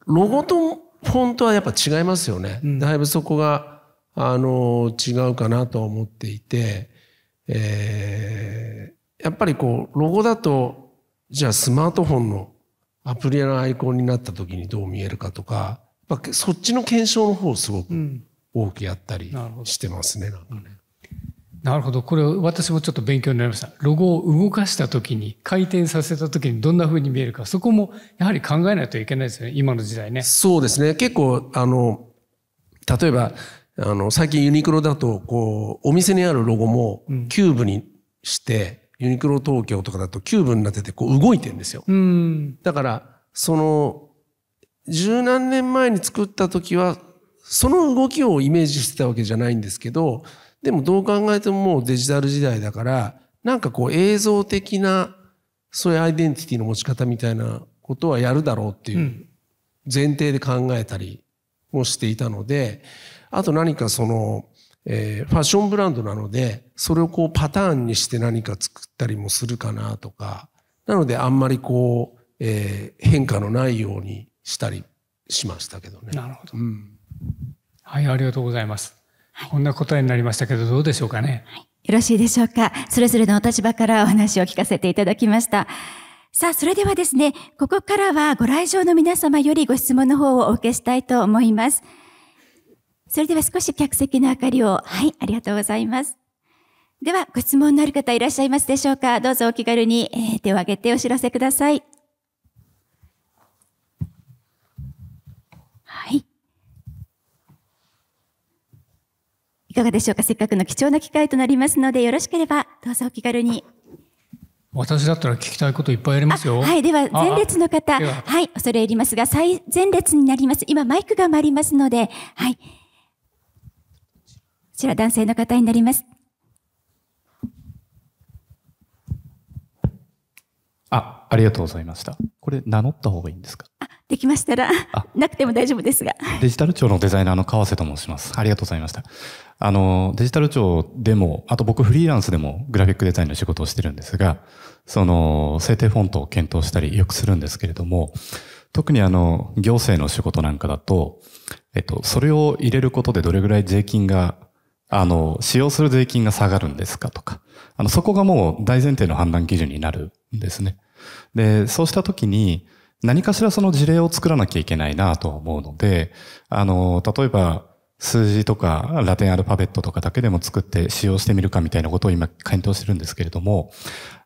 ロゴとフォントはやっぱ違いますよね。うん、だいぶそこが、あの、違うかなと思っていて、えー、やっぱりこう、ロゴだと、じゃあスマートフォンのアプリのアイコンになった時にどう見えるかとか、やっぱそっちの検証の方をすごく多くやったりしてますね、うん、なんかね。なるほど。これ私もちょっと勉強になりました。ロゴを動かした時に、回転させた時にどんな風に見えるか、そこもやはり考えないといけないですよね。今の時代ね。そうですね。結構、あの、例えば、あの、最近ユニクロだと、こう、お店にあるロゴもキューブにして、うん、ユニクロ東京とかだとキューブになってて、こう動いてるんですよ。うん、だから、その、十何年前に作った時は、その動きをイメージしてたわけじゃないんですけど、でもどう考えてももうデジタル時代だから、なんかこう映像的な、そういうアイデンティティの持ち方みたいなことはやるだろうっていう前提で考えたりもしていたので、あと何かその、えー、ファッションブランドなので、それをこうパターンにして何か作ったりもするかなとか、なのであんまりこう、えー、変化のないようにしたりしましたけどね。なるほど。うん、はい、ありがとうございます。こんな答えになりましたけど、どうでしょうかね、はい、よろしいでしょうか。それぞれのお立場からお話を聞かせていただきました。さあ、それではですね、ここからはご来場の皆様よりご質問の方をお受けしたいと思います。それでは少し客席の明かりを、はい、ありがとうございます。では、ご質問のある方いらっしゃいますでしょうかどうぞお気軽に、えー、手を挙げてお知らせください。いかがでしょうかせっかくの貴重な機会となりますので、よろしければ、どうぞお気軽に。私だったら聞きたいこといっぱいありますよ。はい。では、前列の方。はい。恐れ入りますが、最前列になります。今、マイクが回りますので、はい。こちら、男性の方になります。ありがとうございました。これ名乗った方がいいんですかあ、できましたら、なくても大丈夫ですが。デジタル庁のデザイナーの川瀬と申します。ありがとうございました。あの、デジタル庁でも、あと僕フリーランスでもグラフィックデザインの仕事をしてるんですが、その、制定フォントを検討したりよくするんですけれども、特にあの、行政の仕事なんかだと、えっと、それを入れることでどれぐらい税金が、あの、使用する税金が下がるんですかとか、あの、そこがもう大前提の判断基準になるんですね。で、そうした時に何かしらその事例を作らなきゃいけないなと思うので、あの、例えば数字とかラテンアルファベットとかだけでも作って使用してみるかみたいなことを今検討してるんですけれども、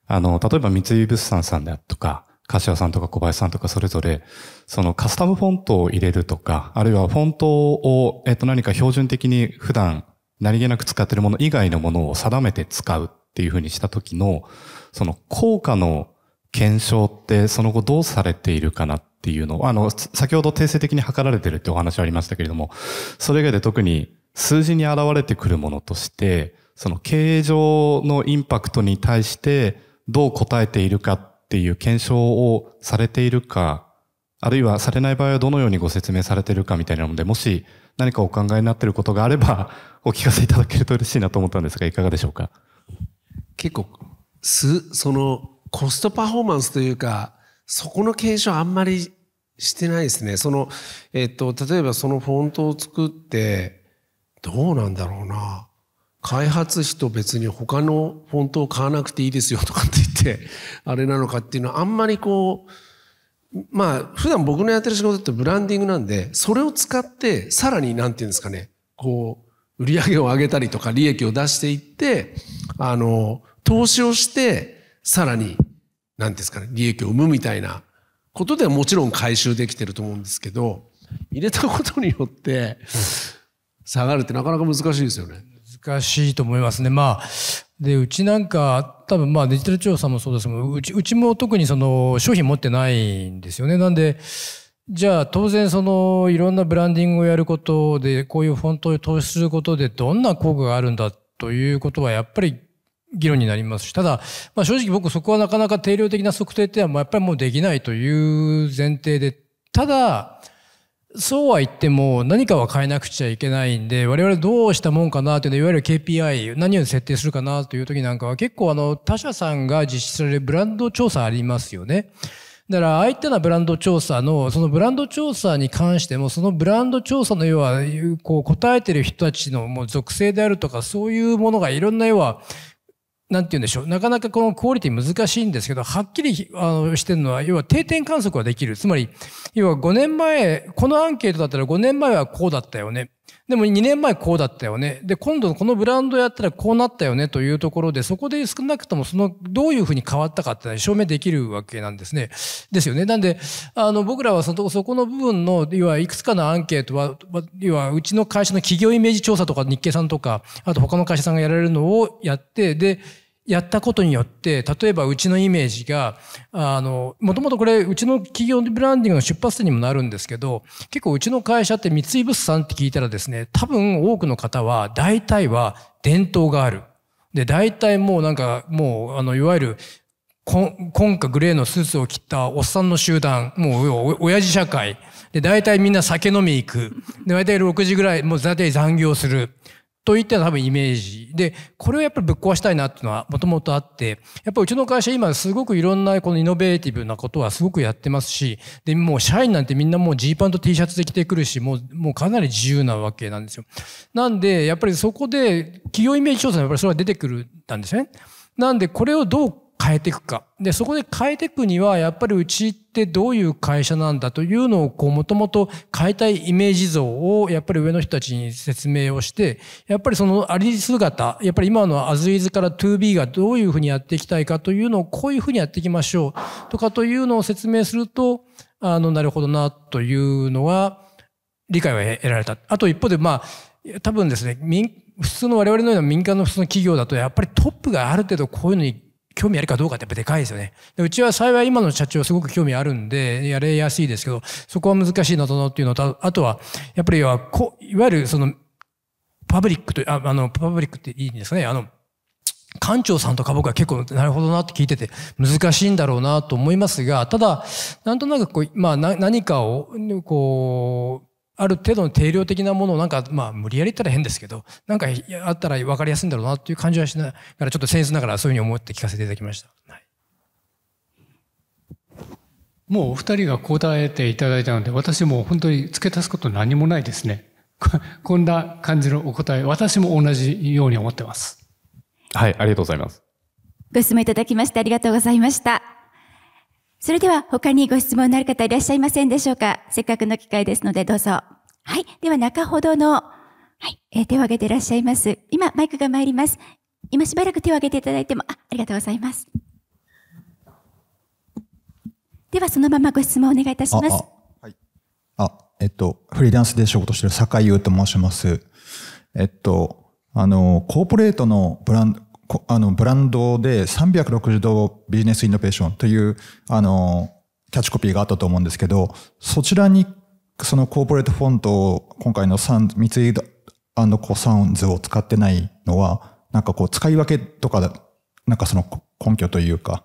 あの、例えば三井物産さんであとか、柏さんとか小林さんとかそれぞれ、そのカスタムフォントを入れるとか、あるいはフォントを、えっと何か標準的に普段何気なく使ってるもの以外のものを定めて使うっていうふうにした時の、その効果の検証ってその後どうされているかなっていうのを、あの、先ほど定性的に測られてるってお話ありましたけれども、それ以外で特に数字に現れてくるものとして、その経営上のインパクトに対してどう答えているかっていう検証をされているか、あるいはされない場合はどのようにご説明されているかみたいなので、もし何かお考えになっていることがあれば、[LAUGHS] お聞かせいただけると嬉しいなと思ったんですが、いかがでしょうか。結構、す、その、コストパフォーマンスというか、そこの検証あんまりしてないですね。その、えっと、例えばそのフォントを作って、どうなんだろうな。開発費と別に他のフォントを買わなくていいですよとかって言って、あれなのかっていうのはあんまりこう、まあ、普段僕のやってる仕事ってブランディングなんで、それを使ってさらになんていうんですかね、こう、売り上げを上げたりとか利益を出していって、あの、投資をして、さらに、何ですかね、利益を生むみたいなことではもちろん回収できてると思うんですけど、入れたことによって、下がるってなかなか難しいですよね。難しいと思いますね。まあ、で、うちなんか、多分まあデジタル調査もそうですけど、うち、うちも特にその商品持ってないんですよね。なんで、じゃあ当然そのいろんなブランディングをやることで、こういうフォントを投資することでどんな効果があるんだということはやっぱり議論になりますし、ただ、まあ、正直僕そこはなかなか定量的な測定ってうはやっぱりもうできないという前提で、ただ、そうは言っても何かは変えなくちゃいけないんで、我々どうしたもんかなというのいわゆる KPI、何を設定するかなという時なんかは結構あの他社さんが実施されるブランド調査ありますよね。だから、ああいったなブランド調査の、そのブランド調査に関しても、そのブランド調査の要は、こう、答えてる人たちのもう属性であるとか、そういうものがいろんな要は、なんて言うんでしょう。なかなかこのクオリティ難しいんですけど、はっきりあのしてるのは、要は定点観測はできる。つまり、要は5年前、このアンケートだったら5年前はこうだったよね。でも2年前こうだったよね。で、今度このブランドやったらこうなったよねというところで、そこで少なくともその、どういうふうに変わったかって証明できるわけなんですね。ですよね。なんで、あの、僕らはそそこの部分の、要はいくつかのアンケートは、要はうちの会社の企業イメージ調査とか日経さんとか、あと他の会社さんがやられるのをやって、で、やったことによって、例えばうちのイメージが、あの、もともとこれ、うちの企業ブランディングの出発点にもなるんですけど、結構うちの会社って三井物産って聞いたらですね、多分多くの方は、大体は伝統がある。で、大体もうなんか、もう、あの、いわゆる、今かグレーのスーツを着たおっさんの集団、もう、親父社会。で、大体みんな酒飲み行く。で、大体6時ぐらい、もう大体残業する。といった多分イメージでこれをやっぱりぶっ壊したいなっていうのはもともとあってやっぱうちの会社今すごくいろんなこのイノベーティブなことはすごくやってますしでもう社員なんてみんなもうジーパンと T シャツで着てくるしもうもうかなり自由なわけなんですよなんでやっぱりそこで企業イメージ調査やっぱりそれは出てくるたんですねなんでこれをどう変えていくか。で、そこで変えていくには、やっぱりうちってどういう会社なんだというのを、こう、もともと変えたいイメージ像を、やっぱり上の人たちに説明をして、やっぱりそのあり姿、やっぱり今のアズイズから 2B がどういうふうにやっていきたいかというのを、こういうふうにやっていきましょうとかというのを説明すると、あの、なるほどな、というのは、理解は得られた。あと一方で、まあ、多分ですね、普通の我々のような民間の普通の企業だと、やっぱりトップがある程度こういうのに興味あるかどうかってやっぱでかいですよね。でうちは幸い今の社長すごく興味あるんで、やれやすいですけど、そこは難しいなとなっていうのと、あとは、やっぱりはこ、いわゆるその、パブリックとあ、あの、パブリックっていいんですかね、あの、館長さんとか僕は結構なるほどなって聞いてて難しいんだろうなと思いますが、ただ、なんとなくこう、まあ何かを、こう、ある程度の定量的なものをなんか、まあ、無理やり言ったら変ですけど、なんかあったら分かりやすいんだろうなっていう感じはしながら、ちょっとンスながらそういうふうに思って聞かせていただきました。はい、もうお二人が答えていただいたので、私も本当に付け足すこと何もないですね。[LAUGHS] こんな感じのお答え、私も同じように思ってます。はい、ありがとうございます。ご質問いただきましてありがとうございました。それでは他にご質問のある方いらっしゃいませんでしょうかせっかくの機会ですのでどうぞ。はい。では中ほどの、はい、えー、手を挙げていらっしゃいます。今、マイクが参ります。今しばらく手を挙げていただいても、あありがとうございます。ではそのままご質問をお願いいたします。はい。あ、えっと、フリーランスで仕事してる坂井優と申します。えっと、あの、コーポレートのブランド、あのブランドで360度ビジネスイノベーションというあのキャッチコピーがあったと思うんですけど、そちらにそのコーポレートフォントを今回の三三井コサウンズを使ってないのは、なんかこう使い分けとか、なんかその根拠というか、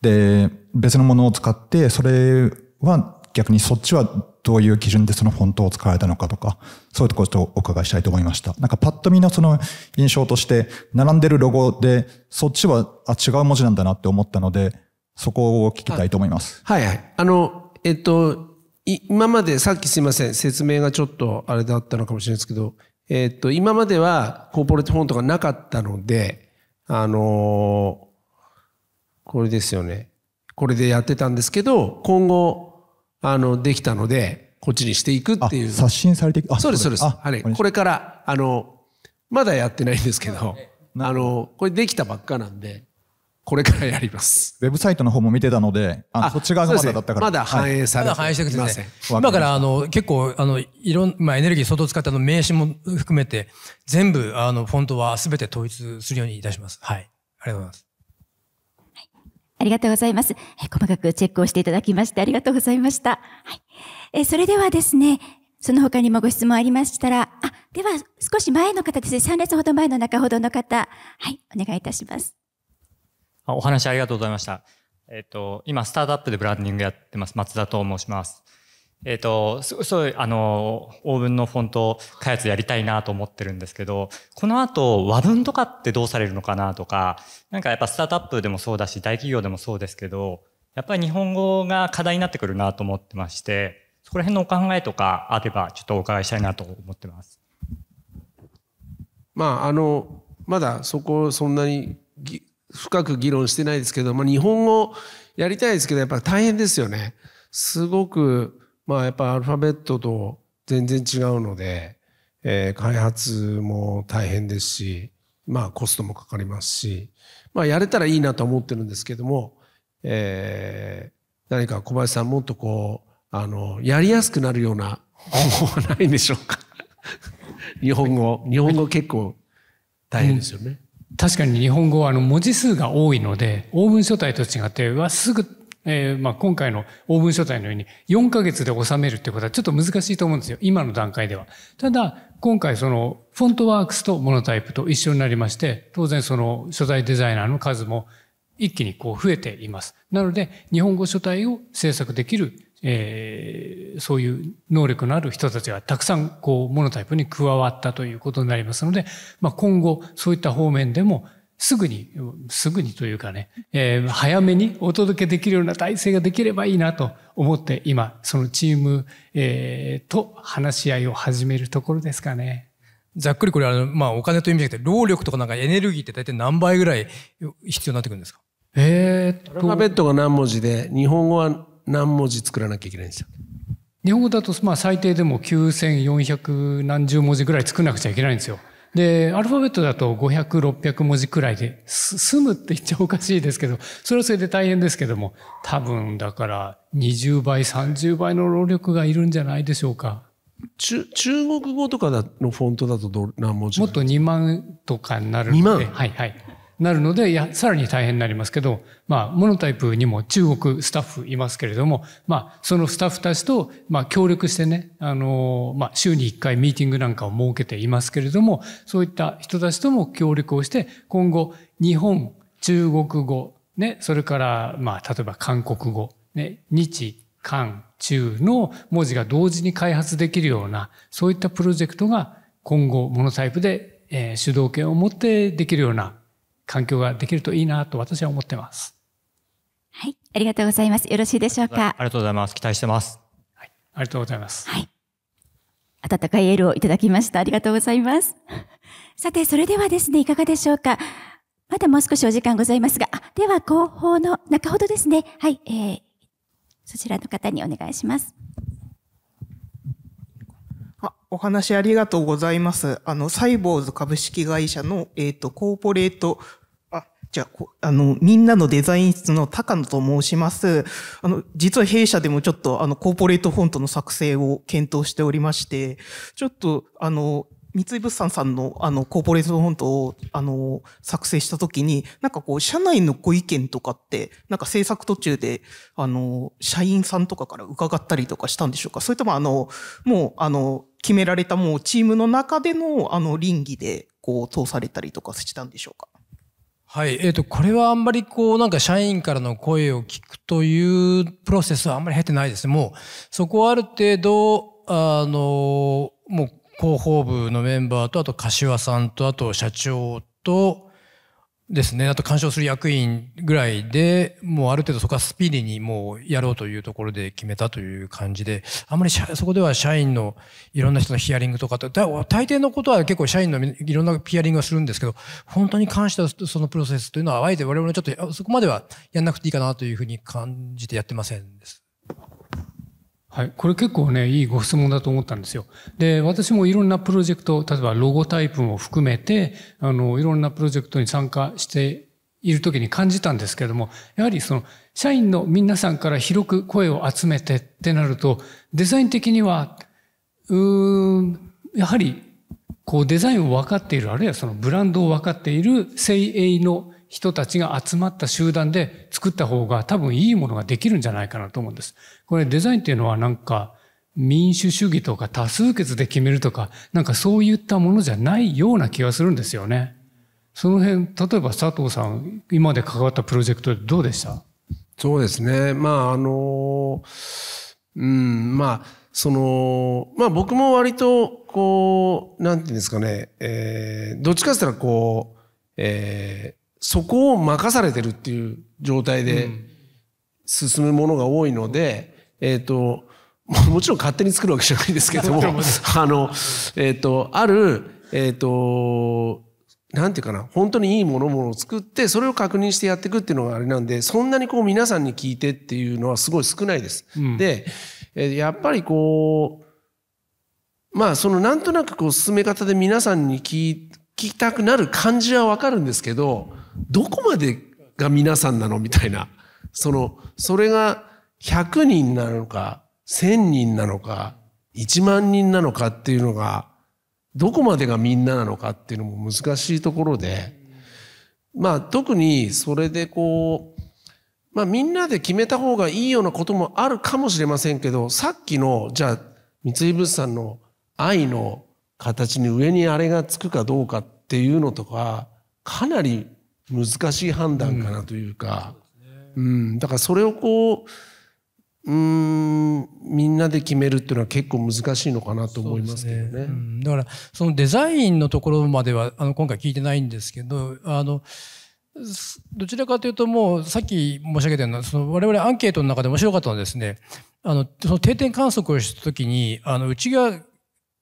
で、別のものを使って、それは逆にそっちはどういう基準でそのフォントを使われたのかとか、そういうところとお伺いしたいと思いました。なんかパッと見のその印象として、並んでるロゴで、そっちは、あ、違う文字なんだなって思ったので、そこを聞きたいと思います。はい、はい、はい。あの、えっと、今までさっきすいません、説明がちょっとあれだったのかもしれないですけど、えっと、今まではコーポレートフォントがなかったので、あのー、これですよね。これでやってたんですけど、今後、あの、できたので、こっちにしていくっていう。刷新されていく。そうです、そうです。はい。これから、あの、まだやってないんですけど、あの、これできたばっかなんで、これからやります。ウェブサイトの方も見てたので、あそっち側がまだだったから。まだ反映されて、まだ反映してくれません。今から、あの、結構、あの、いろん、まあ、エネルギー相当使ったの名刺も含めて、全部、あの、フォントは全て統一するようにいたします。はい。ありがとうございます。ありがとうございます。細かくチェックをしていただきましてありがとうございました。はい、えそれではですね、その他にもご質問ありましたら、あ、では少し前の方ですね、3列ほど前の中ほどの方、はい、お願いいたします。お話ありがとうございました。えっ、と、今、スタートアップでブランディングやってます。松田と申します。えっ、ー、と、すごい、あの、オーブンのフォント開発やりたいなと思ってるんですけど、この後和文とかってどうされるのかなとか、なんかやっぱスタートアップでもそうだし、大企業でもそうですけど、やっぱり日本語が課題になってくるなと思ってまして、そこら辺のお考えとかあれば、ちょっとお伺いしたいなと思ってます。まあ、あの、まだそこそんなに深く議論してないですけど、まあ、日本語やりたいですけど、やっぱ大変ですよね。すごく、まあやっぱアルファベットと全然違うので、えー、開発も大変ですし、まあコストもかかりますし、まあやれたらいいなと思ってるんですけども、えー、何か小林さんもっとこう、あの、やりやすくなるような方法はないんでしょうか [LAUGHS] 日本語、日本語結構大変ですよね。うん確かに日本語はあの文字数が多いので、大文書体と違って、はすぐえー、まあ、今回のオーブン書体のように4ヶ月で収めるってことはちょっと難しいと思うんですよ。今の段階では。ただ、今回そのフォントワークスとモノタイプと一緒になりまして、当然その書体デザイナーの数も一気にこう増えています。なので、日本語書体を制作できる、えー、そういう能力のある人たちがたくさんこうモノタイプに加わったということになりますので、まあ、今後そういった方面でもすぐに、すぐにというかね、えー、早めにお届けできるような体制ができればいいなと思って今、そのチーム、えー、と話し合いを始めるところですかね。ざっくりこれ、あの、まあ、お金という意味じゃなくて、労力とかなんかエネルギーって大体何倍ぐらい必要になってくるんですかえー、アルファベットが何文字で、日本語は何文字作らなきゃいけないんですよ。日本語だと、まあ、最低でも9400何十文字ぐらい作らなくちゃいけないんですよ。で、アルファベットだと500、600文字くらいで、済むって言っちゃおかしいですけど、それはそれで大変ですけども、多分だから20倍、30倍の労力がいるんじゃないでしょうか。中中国語とかのフォントだとど何文字もっと2万とかになるので。2万はいはい。なるので、いや、さらに大変になりますけど、まあ、モノタイプにも中国スタッフいますけれども、まあ、そのスタッフたちと、まあ、協力してね、あの、まあ、週に1回ミーティングなんかを設けていますけれども、そういった人たちとも協力をして、今後、日本、中国語、ね、それから、まあ、例えば韓国語、ね、日、韓、中の文字が同時に開発できるような、そういったプロジェクトが今後、モノタイプで、えー、主導権を持ってできるような環境ができるといいなと私は思ってます。はい。ありがとうございます。よろしいでしょうか。ありがとうございます。期待してます。はい。ありがとうございます。はい。温かいエールをいただきました。ありがとうございます。[LAUGHS] さて、それではですね、いかがでしょうか。まだもう少しお時間ございますが、では後方の中ほどですね。はい。えー、そちらの方にお願いします。お話ありがとうございます。あの、サイボーズ株式会社の、えっ、ー、と、コーポレート、あ、じゃあ、あの、みんなのデザイン室の高野と申します。あの、実は弊社でもちょっと、あの、コーポレートフォントの作成を検討しておりまして、ちょっと、あの、三井物産さんのあのコーポレートフォントをあの作成したときに、なんかこう、社内のご意見とかって、なんか制作途中で、あの、社員さんとかから伺ったりとかしたんでしょうかそれともあの、もうあの、決められたもうチームの中でのあの倫理でこう通されたりとかしたんでしょうかはい。えっ、ー、と、これはあんまりこう、なんか社員からの声を聞くというプロセスはあんまり経てないですね。もう、そこはある程度、あの、もう広報部のメンバーと、あと柏さんと、あと社長と、ですね。あと干渉する役員ぐらいで、もうある程度そこはスピーディーにもうやろうというところで決めたという感じで、あんまりそこでは社員のいろんな人のヒアリングとかと、大抵のことは結構社員のいろんなヒアリングはするんですけど、本当に関してはそのプロセスというのは、あえて我々はちょっとそこまではやんなくていいかなというふうに感じてやってませんです。はい、これ結構ね、いいご質問だと思ったんですよ。で、私もいろんなプロジェクト、例えばロゴタイプも含めて、あの、いろんなプロジェクトに参加している時に感じたんですけども、やはりその、社員の皆さんから広く声を集めてってなると、デザイン的には、うーん、やはり、こうデザインを分かっている、あるいはそのブランドを分かっている精鋭の人たちが集まった集団で作った方が多分いいものができるんじゃないかなと思うんです。これデザインっていうのはなんか民主主義とか多数決で決めるとか、なんかそういったものじゃないような気がするんですよね。その辺、例えば佐藤さん、今まで関わったプロジェクトどうでしたそうですね。まあ、あの、うん、まあ、その、まあ僕も割と、こう、なんていうんですかね、えー、どっちかって言ったらこう、えー、そこを任されてるっていう状態で進むものが多いので、うん、えっ、ー、と、もちろん勝手に作るわけじゃないですけど [LAUGHS] も、あの、えっ、ー、と、ある、えっ、ー、と、なんていうかな、本当にいいものものを作って、それを確認してやっていくっていうのがあれなんで、そんなにこう皆さんに聞いてっていうのはすごい少ないです。うん、で、えやっぱりこう、まあ、そのなんとなくこう進め方で皆さんに聞きたくなる感じはわかるんですけど、どこまでが皆さんなのみたいな。その、それが100人なのか、1000人なのか、1万人なのかっていうのが、どこまでがみんななのかっていうのも難しいところで、まあ特にそれでこう、まあみんなで決めた方がいいようなこともあるかもしれませんけど、さっきの、じゃあ三井物産の愛の形に上にあれがつくかどうかっていうのとか、かなり難しい判断かなというか、うん、うん、だからそれをこううんみんなで決めるっていうのは結構難しいのかなと思いますけどね。ねうん、だからそのデザインのところまではあの今回聞いてないんですけどあのどちらかというともうさっき申し上げたようなその我々アンケートの中で面白かったのはですねあのその定点観測をした時にあのうちが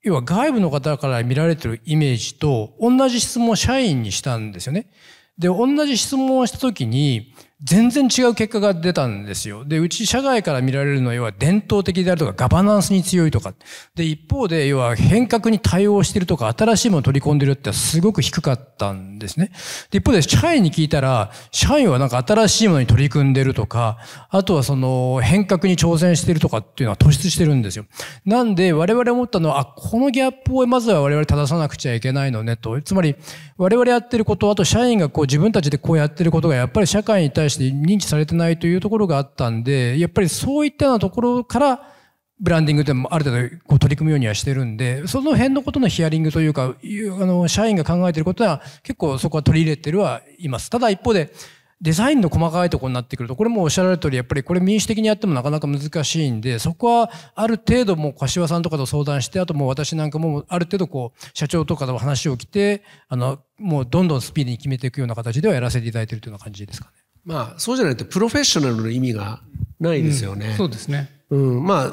要は外部の方から見られてるイメージと同じ質問を社員にしたんですよね。で、同じ質問をした時に、全然違う結果が出たんですよ。で、うち社外から見られるのは、要は伝統的であるとか、ガバナンスに強いとか。で、一方で、要は変革に対応してるとか、新しいものを取り込んでるってすごく低かったんですね。で、一方で、社員に聞いたら、社員はなんか新しいものに取り組んでるとか、あとはその変革に挑戦してるとかっていうのは突出してるんですよ。なんで、我々思ったのは、あ、このギャップをまずは我々正さなくちゃいけないのねと。つまり、我々やってること、あと社員がこう自分たちでこうやってることが、やっぱり社会に対してして認知されてないというところがあったんで、やっぱりそういったようなところから、ブランディングでもある程度こう取り組むようにはしてるんで、その辺のことのヒアリングというか、あの、社員が考えてることは結構そこは取り入れてるはいます。ただ一方で、デザインの細かいところになってくると、これもおっしゃられた通り、やっぱりこれ民主的にやってもなかなか難しいんで、そこはある程度もう柏さんとかと相談して、あともう私なんかもある程度こう、社長とかと話を来て、あの、もうどんどんスピードに決めていくような形ではやらせていただいているというような感じですかね。まあ、そうじゃないとプロフェッショナルの意味がないですよね。うん、そうですね。うん、まあ、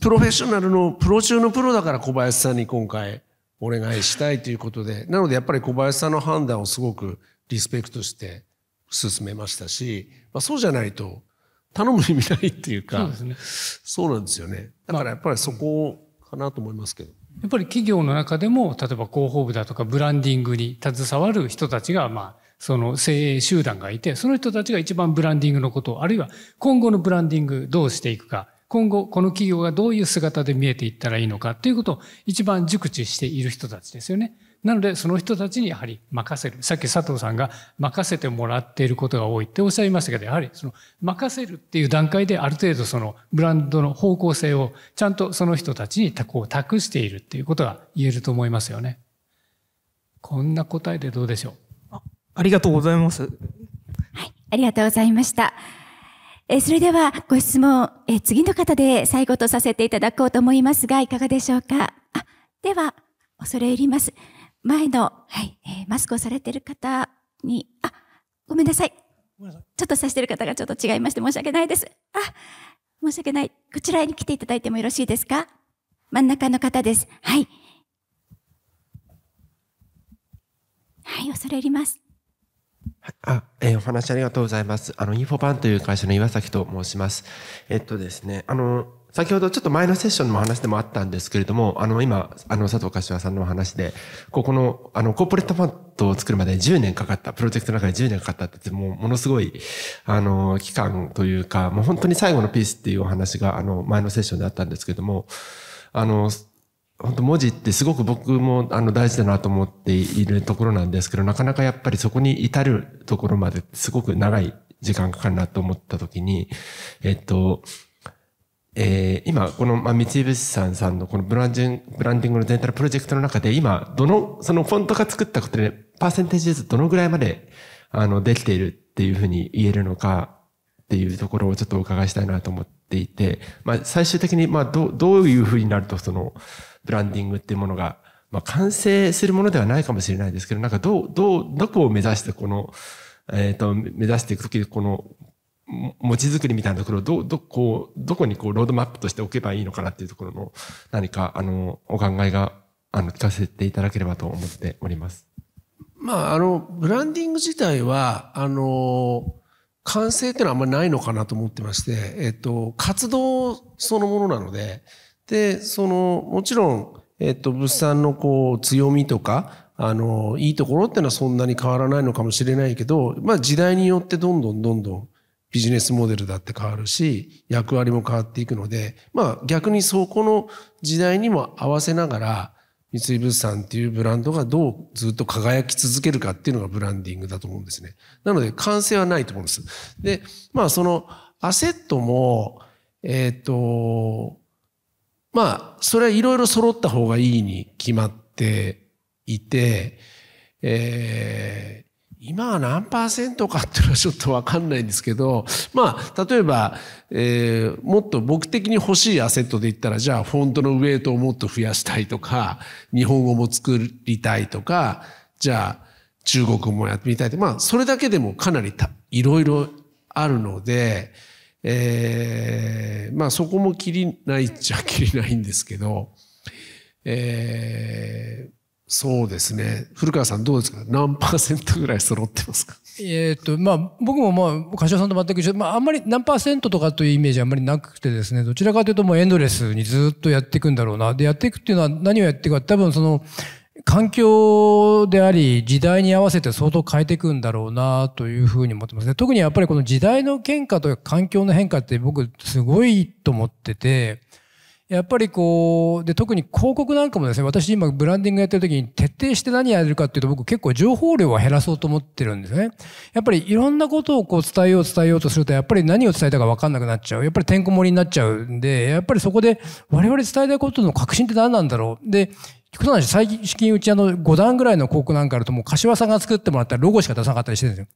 プロフェッショナルの、プロ中のプロだから小林さんに今回お願いしたいということで、なのでやっぱり小林さんの判断をすごくリスペクトして進めましたし、まあ、そうじゃないと頼む意味ないっていうか、そうですね。そうなんですよね。だからやっぱりそこかなと思いますけど。やっぱり企業の中でも、例えば広報部だとかブランディングに携わる人たちが、まあ、その精鋭集団がいて、その人たちが一番ブランディングのことを、あるいは今後のブランディングどうしていくか、今後この企業がどういう姿で見えていったらいいのかということを一番熟知している人たちですよね。なので、その人たちにやはり任せる。さっき佐藤さんが任せてもらっていることが多いっておっしゃいましたけど、やはりその任せるっていう段階である程度そのブランドの方向性をちゃんとその人たちにこう託しているっていうことが言えると思いますよね。こんな答えでどうでしょうありがとうございます。はい、ありがとうございました。えそれではご質問え、次の方で最後とさせていただこうと思いますが、いかがでしょうか。あでは、恐れ入ります。前の、はい、えー、マスクをされている方に、あ、ごめんなさい。ちょっとさしてる方がちょっと違いまして申し訳ないです。あ、申し訳ない。こちらに来ていただいてもよろしいですか真ん中の方です。はい。はい、恐れ入ります。あ、えー、お話ありがとうございます。あの、インフォパンという会社の岩崎と申します。えっとですね、あの、先ほどちょっと前のセッションの話でもあったんですけれども、あの、今、あの、佐藤柏さんのお話で、ここの、あの、コーポレートファンドを作るまで10年かかった、プロジェクトの中で10年かかったって、もう、ものすごい、あの、期間というか、もう本当に最後のピースっていうお話が、あの、前のセッションであったんですけれども、あの、本当文字ってすごく僕もあの大事だなと思っているところなんですけど、なかなかやっぱりそこに至るところまですごく長い時間かかるなと思った時に、えっと、えー、今、この、ま三井物産さんのこのブランディング、ブランディングの全体のプロジェクトの中で、今、どの、そのフォントが作ったことで、パーセンテージずつどのぐらいまで、あの、できているっていうふうに言えるのかっていうところをちょっとお伺いしたいなと思っていて、まあ、最終的に、まど、どういうふうになると、その、ブランディングっていうものが、まあ、完成するものではないかもしれないですけど、なんかどう、どう、どこを目指してこの、えっ、ー、と、目指していくとき、この、餅ちづくりみたいなところをど、ど、こう、どこにこう、ロードマップとしておけばいいのかなっていうところの、何か、あの、お考えが、あの、聞かせていただければと思っております。まあ、あの、ブランディング自体は、あの、完成っていうのはあんまりないのかなと思ってまして、えっと、活動そのものなので、で、その、もちろん、えっと、物産のこう、強みとか、あの、いいところってのはそんなに変わらないのかもしれないけど、まあ時代によってどんどんどんどんビジネスモデルだって変わるし、役割も変わっていくので、まあ逆にそこの時代にも合わせながら、三井物産っていうブランドがどうずっと輝き続けるかっていうのがブランディングだと思うんですね。なので完成はないと思うんです。で、まあそのアセットも、えっ、ー、と、まあ、それはいろいろ揃った方がいいに決まっていて、えー、今は何パーセントかっていうのはちょっとわかんないんですけど、まあ、例えば、えー、もっと僕的に欲しいアセットで言ったら、じゃあ、フォントのウェイトをもっと増やしたいとか、日本語も作りたいとか、じゃあ、中国もやってみたいとか、まあ、それだけでもかなりいろいろあるので、えー、まあそこも切りないっちゃ切りないんですけど、えー、そうですね。古川さんどうですか何パーセントぐらい揃ってますかえっと、まあ、僕もまあ、柏さんと全く一緒まあ、あんまり何パーセントとかというイメージあんまりなくてですね、どちらかというともうエンドレスにずっとやっていくんだろうな。で、やっていくっていうのは何をやっていくか、多分その、環境であり時代に合わせて相当変えていくんだろうなというふうに思ってますね。特にやっぱりこの時代の変化とか環境の変化って僕すごいと思ってて、やっぱりこう、で、特に広告なんかもですね、私今ブランディングやってる時に徹底して何やるかっていうと僕結構情報量は減らそうと思ってるんですね。やっぱりいろんなことをこう伝えよう伝えようとすると、やっぱり何を伝えたか分かんなくなっちゃう。やっぱりてんこ盛りになっちゃうんで、やっぱりそこで我々伝えたいことの確信って何なんだろう。で、極端な話、最近うちあの5段ぐらいの広告なんかあるともう柏さんが作ってもらったロゴしか出さなかったりしてるんですよ。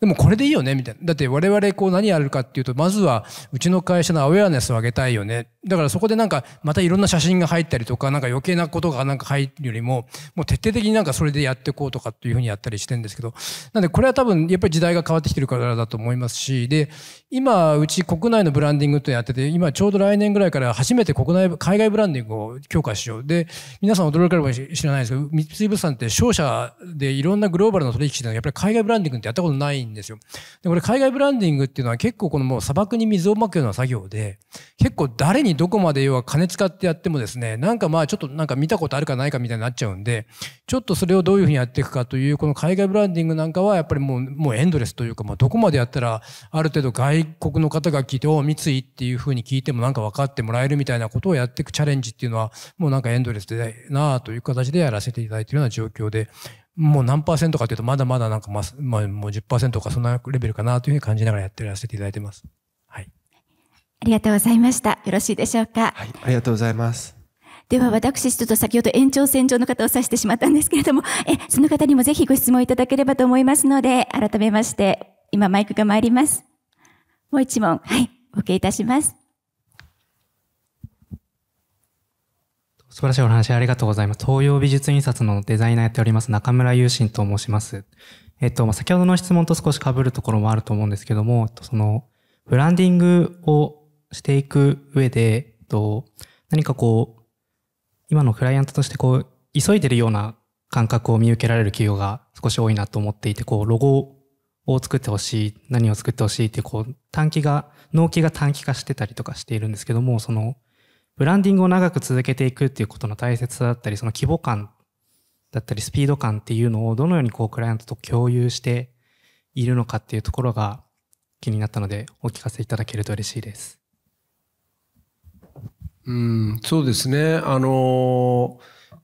でもこれでいいよねみたいな。だって我々こう何やるかっていうと、まずはうちの会社のアウェアネスを上げたいよね。だからそこでなんかまたいろんな写真が入ったりとか、なんか余計なことがなんか入るよりも、もう徹底的になんかそれでやっていこうとかっていうふうにやったりしてるんですけど、なんでこれは多分やっぱり時代が変わってきてるからだと思いますし、で、今うち国内のブランディングってやってて、今ちょうど来年ぐらいから初めて国内、海外ブランディングを強化しよう。で、皆さん驚かれるかも知らないですけど、三井物産って商社でいろんなグローバルの取引してのやっぱり海外ブランディングってやったことないんんですよ。で、これ海外ブランディングっていうのは結構このもう砂漠に水をまくような作業で、結構誰にどこまで要は金使ってやってもですね、なんかまあちょっとなんか見たことあるかないかみたいになっちゃうんで、ちょっとそれをどういうふうにやっていくかという、この海外ブランディングなんかはやっぱりもう、もうエンドレスというか、まあどこまでやったらある程度外国の方が聞いて、お三井っていうふうに聞いてもなんか分かってもらえるみたいなことをやっていくチャレンジっていうのは、もうなんかエンドレスでなあという形でやらせていただいているような状況で、もう何パーセントかというと、まだまだなんかま、まあ、もう10%かそんなレベルかなというふうに感じながらやってらせていただいてます。はい。ありがとうございました。よろしいでしょうか。はい、ありがとうございます。では私、ちょっと先ほど延長線上の方を指してしまったんですけれども、え、その方にもぜひご質問いただければと思いますので、改めまして、今マイクが回ります。もう一問、はい、お受けいたします。素晴らしいお話ありがとうございます。東洋美術印刷のデザイナーやっております中村雄信と申します。えっと、まあ、先ほどの質問と少し被るところもあると思うんですけども、その、ブランディングをしていく上で、えっと、何かこう、今のクライアントとしてこう、急いでるような感覚を見受けられる企業が少し多いなと思っていて、こう、ロゴを作ってほしい、何を作ってほしいっていう、こう、短期が、納期が短期化してたりとかしているんですけども、その、ブランディングを長く続けていくっていうことの大切さだったり、その規模感だったり、スピード感っていうのをどのようにこうクライアントと共有しているのかっていうところが気になったので、お聞かせいただけると嬉しいです。うん、そうですね。あの、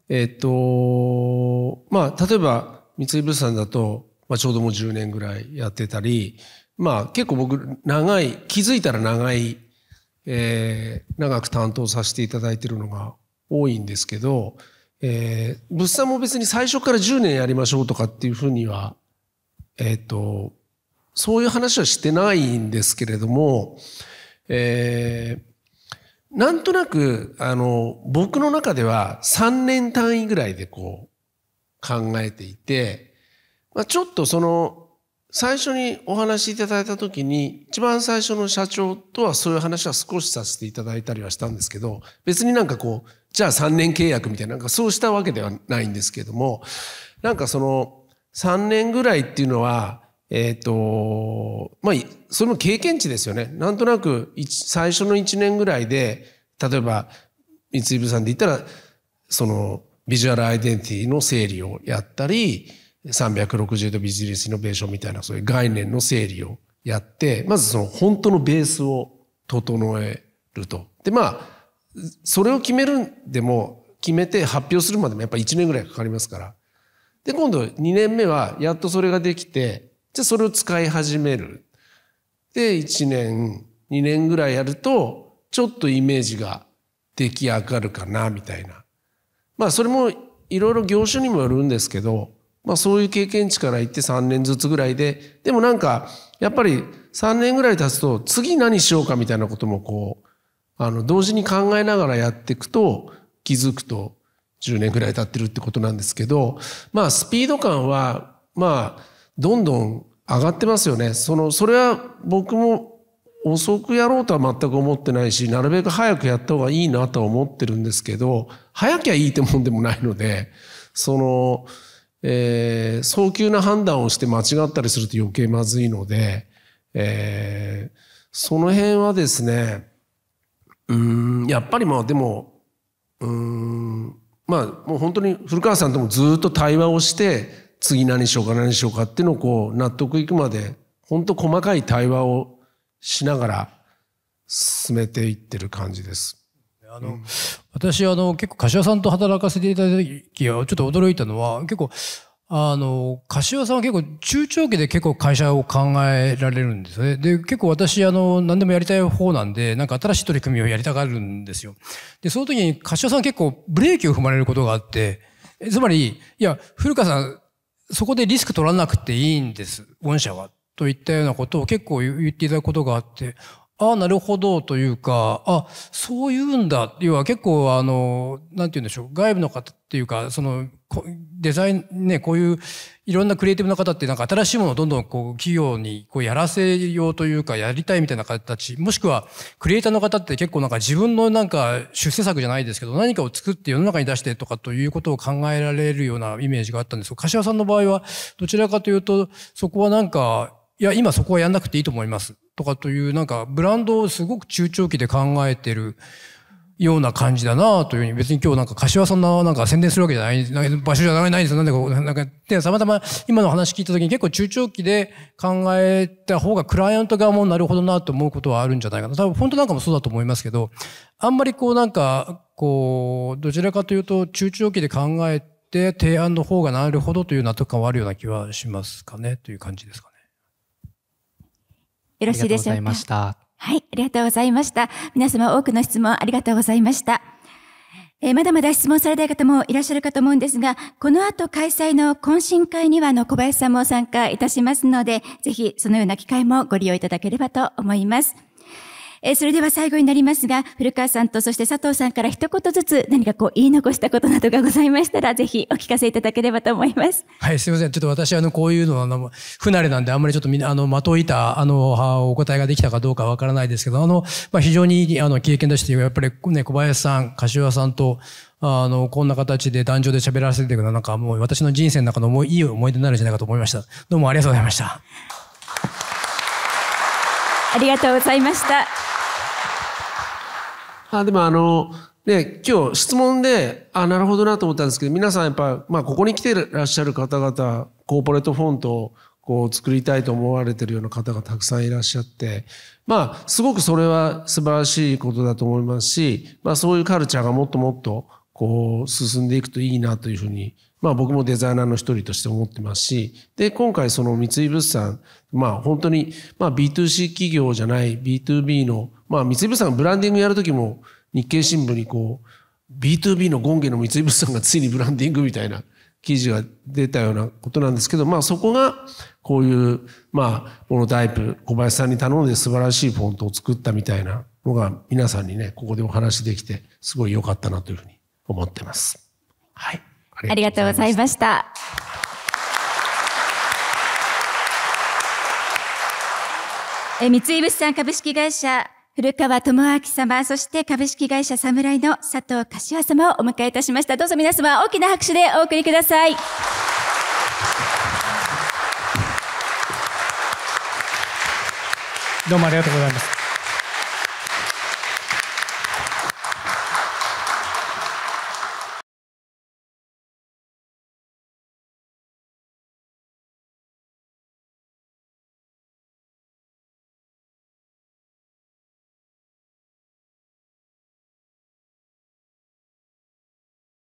えっ、と、まあ、例えば、三井物産だと、まあ、ちょうどもう10年ぐらいやってたり、まあ、結構僕、長い、気づいたら長いえー、長く担当させていただいているのが多いんですけど、えー、物産も別に最初から10年やりましょうとかっていうふうには、えっ、ー、と、そういう話はしてないんですけれども、えー、なんとなく、あの、僕の中では3年単位ぐらいでこう、考えていて、まあ、ちょっとその、最初にお話しいただいたときに、一番最初の社長とはそういう話は少しさせていただいたりはしたんですけど、別になんかこう、じゃあ3年契約みたいな、なんかそうしたわけではないんですけども、なんかその、3年ぐらいっていうのは、えっ、ー、と、まあ、それも経験値ですよね。なんとなく、最初の1年ぐらいで、例えば、三井部さんで言ったら、その、ビジュアルアイデンティティの整理をやったり、360度ビジネスイノベーションみたいなそういう概念の整理をやって、まずその本当のベースを整えると。で、まあ、それを決めるんでも、決めて発表するまでもやっぱ1年ぐらいかかりますから。で、今度2年目はやっとそれができて、じゃあそれを使い始める。で、1年、2年ぐらいやると、ちょっとイメージが出来上がるかな、みたいな。まあ、それもいろいろ業種にもよるんですけど、まあ、そういう経験値から言って3年ずつぐらいで、でもなんか、やっぱり3年ぐらい経つと、次何しようかみたいなこともこう、あの、同時に考えながらやっていくと、気づくと10年ぐらい経ってるってことなんですけど、まあ、スピード感は、まあ、どんどん上がってますよね。その、それは僕も遅くやろうとは全く思ってないし、なるべく早くやった方がいいなとは思ってるんですけど、早きゃいいってもんでもないので、その、えー、早急な判断をして間違ったりすると余計まずいので、えー、その辺はですね、うん、やっぱりまあでも、うん、まあもう本当に古川さんともずっと対話をして、次何しようか何しようかっていうのをこう納得いくまで、本当細かい対話をしながら進めていってる感じです。あの、うん、私あの結構柏さんと働かせていただいた時はちょっと驚いたのは結構あの柏さんは結構中長期で結構会社を考えられるんですねで結構私あの何でもやりたい方なんでなんか新しい取り組みをやりたがるんですよでその時に柏さん結構ブレーキを踏まれることがあってつまりいや古川さんそこでリスク取らなくていいんです御社はといったようなことを結構言っていただくことがあって、ああ、なるほどというか、あ、そういうんだっていうのは結構あの、なんて言うんでしょう、外部の方っていうか、その、デザイン、ね、こういういろんなクリエイティブな方ってなんか新しいものをどんどんこう企業にこうやらせようというかやりたいみたいな形、もしくはクリエイターの方って結構なんか自分のなんか出世作じゃないですけど何かを作って世の中に出してとかということを考えられるようなイメージがあったんですが、柏さんの場合はどちらかというとそこはなんかいや、今そこはやんなくていいと思います。とかという、なんか、ブランドをすごく中長期で考えてるような感じだなというふうに、別に今日なんか、柏そんななんか宣伝するわけじゃない、なんか場所じゃないんですよ。なんでこう、なんか、で、たまたま今の話聞いた時に結構中長期で考えた方がクライアント側もなるほどなと思うことはあるんじゃないかな。多分、本当なんかもそうだと思いますけど、あんまりこうなんか、こう、どちらかというと、中長期で考えて提案の方がなるほどという納得感はあるような気はしますかね、という感じですかね。よろしいでしょうか。はい、ありがとうございました。皆様多くの質問ありがとうございました。えー、まだまだ質問されたい方もいらっしゃるかと思うんですが、この後開催の懇親会にはあの小林さんも参加いたしますので、ぜひそのような機会もご利用いただければと思います。えそれでは最後になりますが、古川さんとそして佐藤さんから一言ずつ何かこう言い残したことなどがございましたら、ぜひお聞かせいただければと思います。はい、すみません。ちょっと私、あの、こういうの、あの、不慣れなんで、あんまりちょっとみんな、あの、的をいた、あの、お答えができたかどうかわからないですけど、あの、まあ、非常に、あの、経験として、やっぱりね、小林さん、柏さんと、あの、こんな形で壇上で喋らせていくれたなんかもう私の人生の中のもういい思い出になるんじゃないかと思いました。どうもありがとうございました。ありがとうございました。あでもあの、ね、今日質問で、あ、なるほどなと思ったんですけど、皆さんやっぱ、まあ、ここに来てらっしゃる方々、コーポレートフォントをこう作りたいと思われてるような方がたくさんいらっしゃって、まあ、すごくそれは素晴らしいことだと思いますし、まあ、そういうカルチャーがもっともっと、こう、進んでいくといいなというふうに、まあ僕もデザイナーの一人として思ってますし、で、今回その三井物産、まあ本当に、まあ B2C 企業じゃない B2B のまあ、三井物産ブランディングやる時も日経新聞にこう B2B の権下の三井物産がついにブランディングみたいな記事が出たようなことなんですけど、まあ、そこがこういう、まあ、このタイプ小林さんに頼んで素晴らしいフォントを作ったみたいなのが皆さんにねここでお話できてすごい良かったなというふうに思ってます。はい、ありがとうございました。え三井物産株式会社古川智明様、そして株式会社侍の佐藤柏様をお迎えいたしました。どうぞ皆様大きな拍手でお送りください。どうもありがとうございます。